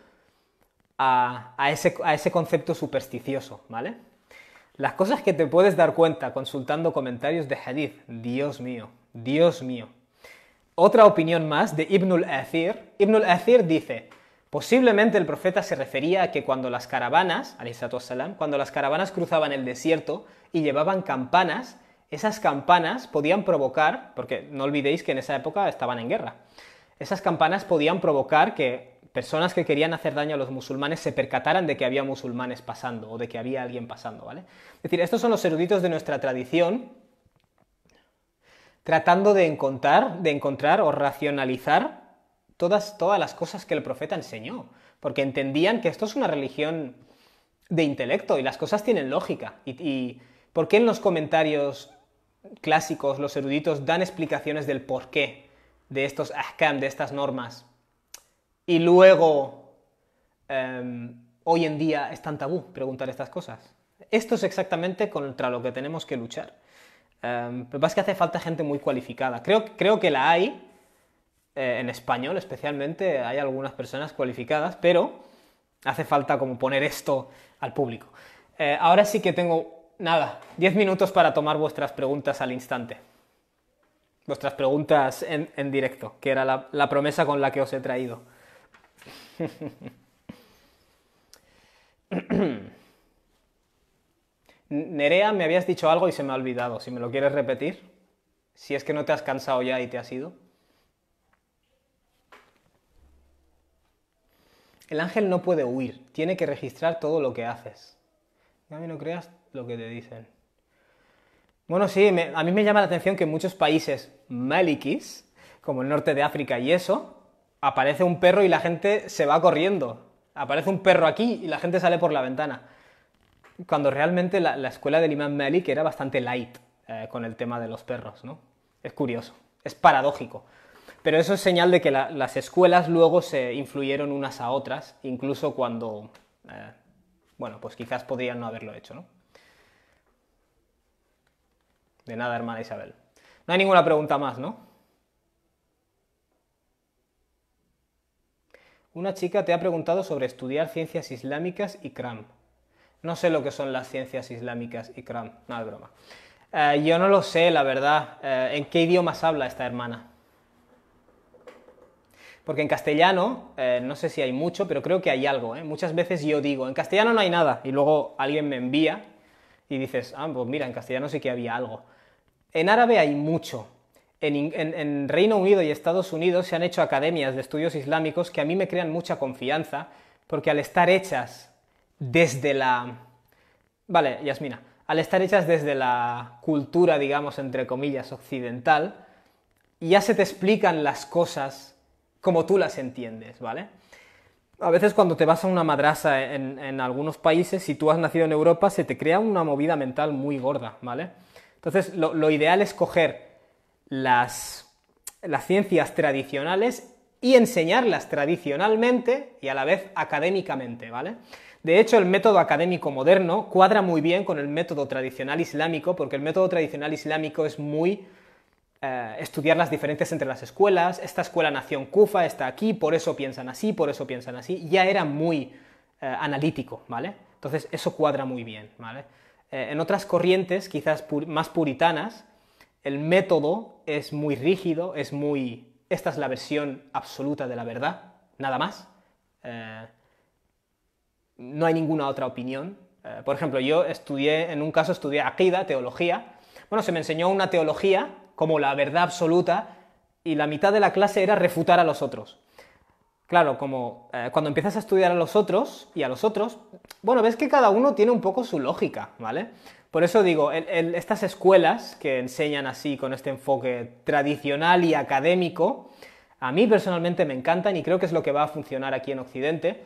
Speaker 1: a, ese, concepto supersticioso, ¿vale? Las cosas que te puedes dar cuenta consultando comentarios de hadith, Dios mío, Dios mío. Otra opinión más de Ibn al azir Ibn al dice, posiblemente el profeta se refería a que cuando las caravanas, cuando las caravanas cruzaban el desierto y llevaban campanas, esas campanas podían provocar, porque no olvidéis que en esa época estaban en guerra, esas campanas podían provocar que personas que querían hacer daño a los musulmanes se percataran de que había musulmanes pasando o de que había alguien pasando, ¿vale? Es decir, estos son los eruditos de nuestra tradición tratando de encontrar, de encontrar o racionalizar todas, todas las cosas que el profeta enseñó, porque entendían que esto es una religión de intelecto y las cosas tienen lógica. ¿Y, y por qué en los comentarios clásicos, los eruditos, dan explicaciones del porqué de estos ahkam, de estas normas. Y luego, em, hoy en día es tan tabú preguntar estas cosas. Esto es exactamente contra lo que tenemos que luchar. que em, pasa es que hace falta gente muy cualificada. Creo, creo que la hay, eh, en español especialmente, hay algunas personas cualificadas, pero hace falta como poner esto al público. Eh, ahora sí que tengo nada, 10 minutos para tomar vuestras preguntas al instante. Vuestras preguntas en, directo, que era la, promesa con la que os he traído. Nerea, me habías dicho algo y se me ha olvidado. Si me lo quieres repetir, si es que no te has cansado ya y te has ido. El ángel no puede huir, tiene que registrar todo lo que haces. A no creas, lo que te dicen. Bueno, sí, a mí me llama la atención que en muchos países malikis, como el norte de África y eso, aparece un perro y la gente se va corriendo. Aparece un perro aquí y la gente sale por la ventana. Cuando realmente la, escuela del imán Malik era bastante light eh, con el tema de los perros, ¿no? Es curioso, es paradójico. Pero eso es señal de que las escuelas luego se influyeron unas a otras, incluso cuando, eh, bueno, pues quizás podrían no haberlo hecho, ¿no? De nada, hermana Isabel. No hay ninguna pregunta más, ¿no? Una chica te ha preguntado sobre estudiar ciencias islámicas y CRAM. No sé lo que son las ciencias islámicas y CRAM, no, de broma. Eh, yo no lo sé, la verdad. Eh, ¿En qué idiomas habla esta hermana? Porque en castellano, eh, no sé si hay mucho, pero creo que hay algo. Muchas veces yo digo, en castellano no hay nada, y luego alguien me envía y dices, ah, pues mira, en castellano sí que había algo. En árabe hay mucho. En, Reino Unido y Estados Unidos se han hecho academias de estudios islámicos que a mí me crean mucha confianza, porque al estar hechas desde la... Vale, Yasmina, al estar hechas desde la cultura, digamos, entre comillas, occidental, ya se te explican las cosas como tú las entiendes, ¿vale? A veces cuando te vas a una madrasa en, en algunos países, si tú has nacido en Europa, se te crea una movida mental muy gorda, ¿vale? Entonces, lo, ideal es coger las, ciencias tradicionales y enseñarlas tradicionalmente y a la vez académicamente, ¿vale? De hecho, el método académico moderno cuadra muy bien con el método tradicional islámico, porque el método tradicional islámico es muy eh, estudiar las diferencias entre las escuelas, esta escuela nació en Kufa, está aquí, por eso piensan así, por eso piensan así, ya era muy eh, analítico, ¿vale? Entonces, eso cuadra muy bien, ¿vale? Eh, en otras corrientes, quizás más puritanas, el método es muy rígido, es muy... Esta es la versión absoluta de la verdad, nada más. Eh, no hay ninguna otra opinión. Eh, por ejemplo, yo estudié, en un caso estudié Aqida, teología. Bueno, se me enseñó una teología como la verdad absoluta y la mitad de la clase era refutar a los otros. Claro, como eh, cuando empiezas a estudiar a los otros y a los otros, bueno, ves que cada uno tiene un poco su lógica, ¿vale? Por eso digo, estas escuelas que enseñan así con este enfoque tradicional y académico, a mí personalmente me encantan y creo que es lo que va a funcionar aquí en Occidente.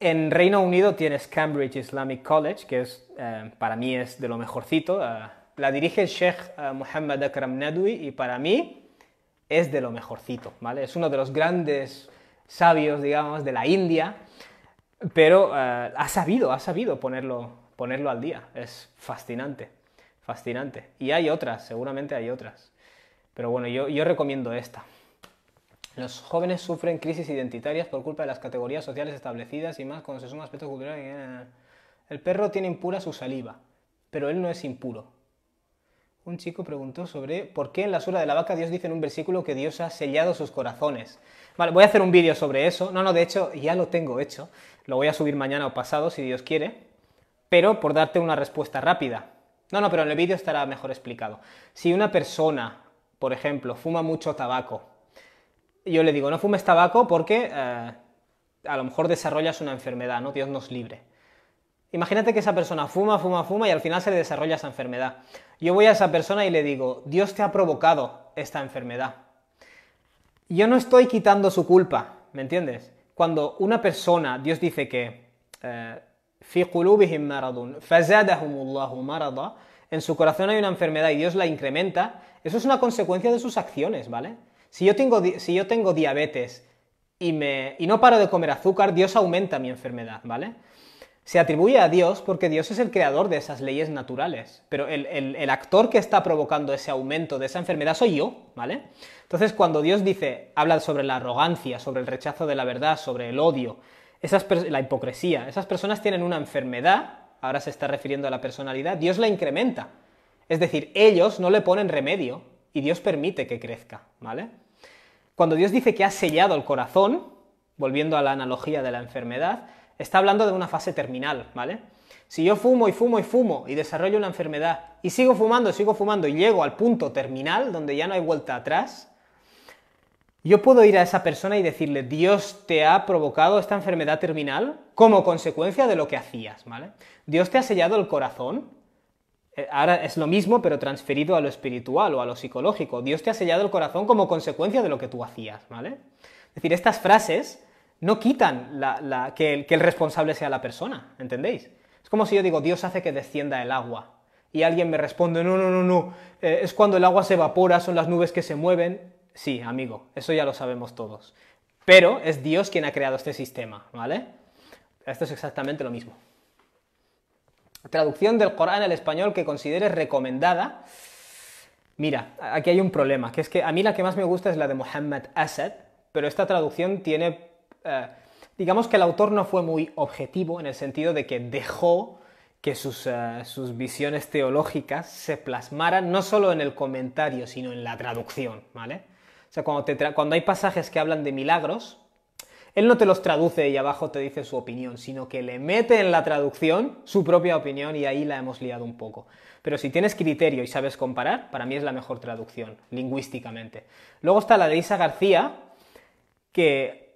Speaker 1: En Reino Unido tienes Cambridge Islamic College, que es, eh, para mí es de lo mejorcito. Eh, la dirige el Sheikh Mohammed Akram Nadwi y para mí es de lo mejorcito, ¿vale? Es uno de los grandes sabios, digamos, de la India, pero eh, ha sabido, ha sabido ponerlo, ponerlo al día. Es fascinante, fascinante. Y hay otras, seguramente hay otras. Pero bueno, yo, recomiendo esta. Los jóvenes sufren crisis identitarias por culpa de las categorías sociales establecidas y más cuando se suma aspecto cultural. Eh, el perro tiene impura su saliva, pero él no es impuro. Un chico preguntó sobre por qué en la sura de la vaca Dios dice en un versículo que Dios ha sellado sus corazones. Vale, voy a hacer un vídeo sobre eso. No, no, de hecho ya lo tengo hecho. Lo voy a subir mañana o pasado, si Dios quiere. Pero por darte una respuesta rápida. No, no, pero en el vídeo estará mejor explicado. Si una persona, por ejemplo, fuma mucho tabaco, yo le digo, no fumes tabaco porque eh, a lo mejor desarrollas una enfermedad, ¿no? Dios nos libre. Imagínate que esa persona fuma, fuma, fuma y al final se le desarrolla esa enfermedad. Yo voy a esa persona y le digo, Dios te ha provocado esta enfermedad. Yo no estoy quitando su culpa, ¿me entiendes? Cuando una persona, Dios dice que eh, en su corazón hay una enfermedad y Dios la incrementa, eso es una consecuencia de sus acciones, ¿vale? Si yo tengo, diabetes y, y no paro de comer azúcar, Dios aumenta mi enfermedad, ¿vale? se atribuye a Dios porque Dios es el creador de esas leyes naturales, pero el, actor que está provocando ese aumento de esa enfermedad soy yo, ¿vale? Entonces cuando Dios dice, habla sobre la arrogancia, sobre el rechazo de la verdad, sobre el odio, la hipocresía, esas personas tienen una enfermedad, ahora se está refiriendo a la personalidad, Dios la incrementa. Es decir, ellos no le ponen remedio y Dios permite que crezca, ¿vale? Cuando Dios dice que ha sellado el corazón, volviendo a la analogía de la enfermedad, está hablando de una fase terminal, ¿vale? Si yo fumo y fumo y fumo y desarrollo una enfermedad y sigo fumando, sigo fumando y llego al punto terminal donde ya no hay vuelta atrás, yo puedo ir a esa persona y decirle, Dios te ha provocado esta enfermedad terminal como consecuencia de lo que hacías, ¿vale? Dios te ha sellado el corazón. Eh, ahora es lo mismo, pero transferido a lo espiritual o a lo psicológico. Dios te ha sellado el corazón como consecuencia de lo que tú hacías, ¿vale? Es decir, estas frases no quitan que, el, responsable sea la persona, ¿entendéis? Es como si yo digo, Dios hace que descienda el agua. Y alguien me responde, no, no, no, no, eh, es cuando el agua se evapora, son las nubes que se mueven. Sí, amigo, eso ya lo sabemos todos. Pero es Dios quien ha creado este sistema, ¿vale? Esto es exactamente lo mismo. Traducción del Corán al español que consideres recomendada. Mira, aquí hay un problema, que es que a mí la que más me gusta es la de Muhammad Asad, pero esta traducción tiene eh, digamos que el autor no fue muy objetivo en el sentido de que dejó que eh, sus, visiones teológicas se plasmaran no solo en el comentario, sino en la traducción, ¿vale? O sea, cuando, cuando hay pasajes que hablan de milagros, él no te los traduce y abajo te dice su opinión, sino que le mete en la traducción su propia opinión y ahí la hemos liado un poco. Pero si tienes criterio y sabes comparar, para mí es la mejor traducción, lingüísticamente. Luego está la de Isa García, que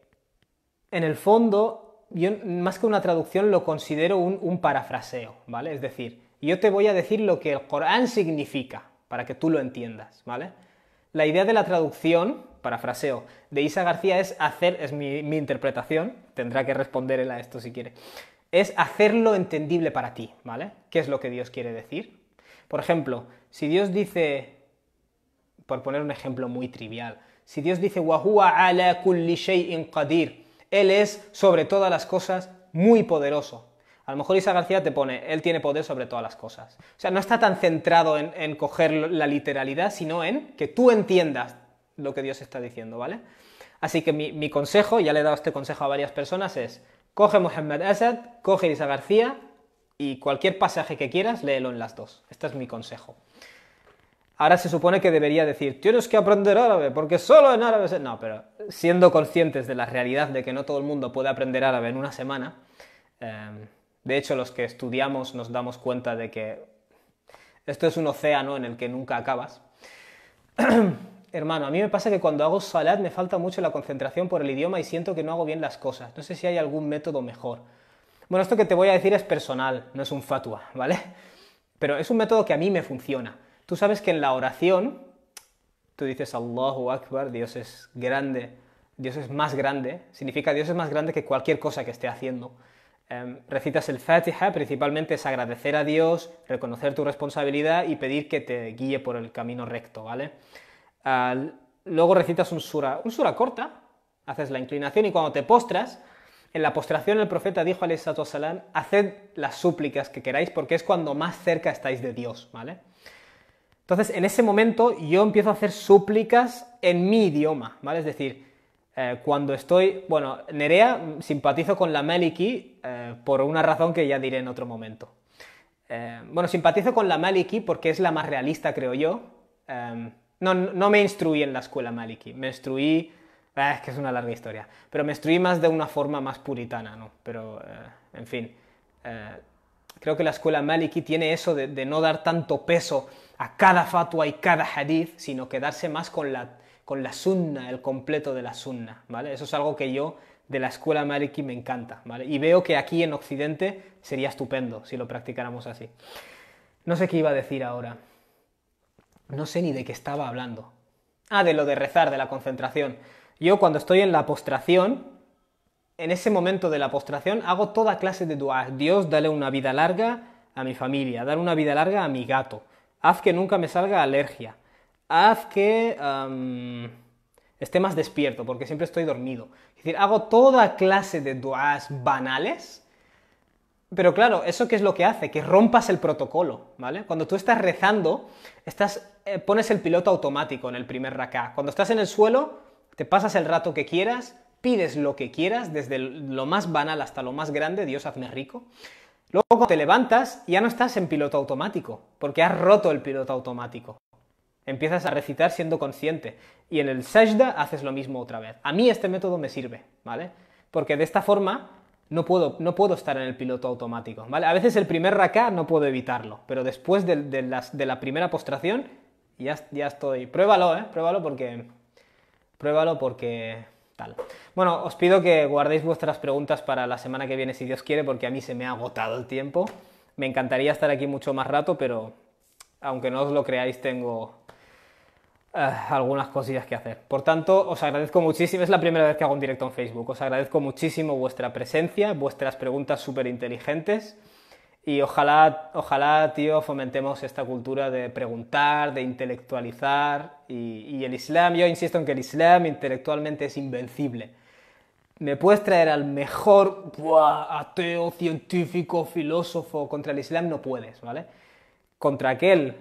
Speaker 1: en el fondo, yo más que una traducción lo considero un, parafraseo, ¿vale? Es decir, yo te voy a decir lo que el Corán significa, para que tú lo entiendas, ¿vale? La idea de la traducción, parafraseo, de Isa García es hacer, es mi, interpretación, tendrá que responder él a esto si quiere, es hacerlo entendible para ti, ¿vale? ¿Qué es lo que Dios quiere decir? Por ejemplo, si Dios dice, por poner un ejemplo muy trivial, si Dios dice, ala qadir, él es sobre todas las cosas muy poderoso. A lo mejor Isa García te pone, Él tiene poder sobre todas las cosas. O sea, no está tan centrado en, coger la literalidad, sino en que tú entiendas lo que Dios está diciendo, ¿vale? Así que mi, consejo, ya le he dado este consejo a varias personas, es coge Mohammed Asad, coge Isa García y cualquier pasaje que quieras, léelo en las dos. Este es mi consejo ahora se supone que debería decir, tienes que aprender árabe, porque solo en árabe... Se... No, pero siendo conscientes de la realidad de que no todo el mundo puede aprender árabe en una semana, em, de hecho los que estudiamos nos damos cuenta de que esto es un océano en el que nunca acabas. Hermano, a mí me pasa que cuando hago salat me falta mucho la concentración por el idioma y siento que no hago bien las cosas. No sé si hay algún método mejor. Bueno, esto que te voy a decir es personal, no es un fatua, ¿vale? Pero es un método que a mí me funciona. Tú sabes que en la oración tú dices Allahu Akbar, Dios es grande, Dios es más grande, significa Dios es más grande que cualquier cosa que esté haciendo. Em, recitas el Fatiha, principalmente es agradecer a Dios, reconocer tu responsabilidad y pedir que te guíe por el camino recto, ¿vale? luego recitas un sura, un sura corta, haces la inclinación y cuando te postras, en la postración el profeta dijo al haced las súplicas que queráis porque es cuando más cerca estáis de Dios, ¿vale? Entonces, en ese momento yo empiezo a hacer súplicas en mi idioma, ¿vale? Es decir, eh, cuando estoy, bueno, Nerea simpatizo con la Maliki eh, por una razón que ya diré en otro momento. Eh, bueno, simpatizo con la Maliki porque es la más realista, creo yo. No, no, me instruí en la escuela Maliki, me instruí, es que es una larga historia, pero me instruí más de una forma más puritana, ¿no? Pero, en fin, creo que la escuela Maliki tiene eso de, de no dar tanto peso a cada fatua y cada hadith, sino quedarse más con la, con la sunna, el completo de la sunna, ¿vale? Eso es algo que yo de la escuela maliki me encanta, ¿vale? Y veo que aquí en Occidente sería estupendo si lo practicáramos así. No sé qué iba a decir ahora. No sé ni de qué estaba hablando. Ah, de lo de rezar, de la concentración. Yo cuando estoy en la postración, en ese momento de la postración, hago toda clase de dua. Dios, dale una vida larga a mi familia, dale una vida larga a mi gato, haz que nunca me salga alergia, haz que esté más despierto porque siempre estoy dormido. Es decir, hago toda clase de duas banales, pero claro, ¿eso qué es lo que hace? Que rompas el protocolo, ¿vale? Cuando tú estás rezando, estás, eh, pones el piloto automático en el primer raká. Cuando estás en el suelo, te pasas el rato que quieras, pides lo que quieras, desde lo más banal hasta lo más grande, Dios hazme rico. Luego cuando te levantas ya no estás en piloto automático, porque has roto el piloto automático. Empiezas a recitar siendo consciente y en el sajda haces lo mismo otra vez. A mí este método me sirve, ¿vale? Porque de esta forma no puedo, no puedo estar en el piloto automático, ¿vale? A veces el primer raká no puedo evitarlo, pero después de, las, de la primera postración ya, ya estoy... Pruébalo, ¿eh? Pruébalo porque... Pruébalo porque bueno, os pido que guardéis vuestras preguntas para la semana que viene, si Dios quiere, porque a mí se me ha agotado el tiempo. Me encantaría estar aquí mucho más rato, pero aunque no os lo creáis, tengo eh, algunas cosillas que hacer. Por tanto, os agradezco muchísimo, es la primera vez que hago un directo en Facebook, os agradezco muchísimo vuestra presencia, vuestras preguntas súper inteligentes. Y ojalá, ojalá, tío, fomentemos esta cultura de preguntar, de intelectualizar. Y, el Islam, yo insisto en que el Islam intelectualmente es invencible. Me puedes traer al mejor ateo, científico, filósofo contra el Islam, no puedes, ¿vale? Contra aquel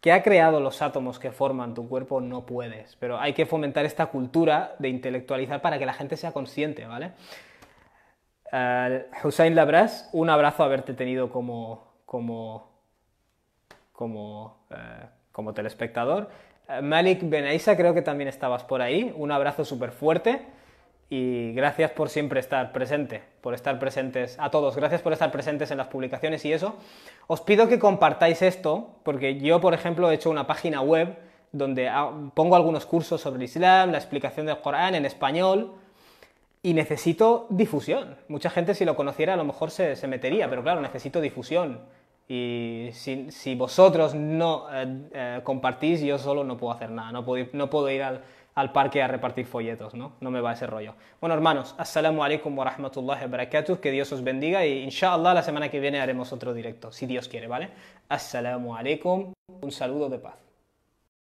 Speaker 1: que ha creado los átomos que forman tu cuerpo, no puedes. Pero hay que fomentar esta cultura de intelectualizar para que la gente sea consciente, ¿vale? Uh, Hussein Labras, un abrazo haberte tenido como, como, como, eh, como telespectador. Eh, Malik Benaisa, creo que también estabas por ahí. Un abrazo súper fuerte y gracias por siempre estar presente, por estar presentes a todos, gracias por estar presentes en las publicaciones y eso. Os pido que compartáis esto, porque yo, por ejemplo, he hecho una página web donde ah, pongo algunos cursos sobre el Islam, la explicación del Corán en español, y necesito difusión. Mucha gente si lo conociera a lo mejor se, se metería, pero claro, necesito difusión. Y si, vosotros no eh, eh, compartís, yo solo no puedo hacer nada, no puedo ir, no puedo ir al, al, parque a repartir folletos, ¿no? No me va ese rollo. Bueno, hermanos, assalamu alaikum wa rahmatullahi wa barakatuh, que Dios os bendiga y inshallah la semana que viene haremos otro directo, si Dios quiere, ¿vale? Assalamu alaikum, un saludo de paz.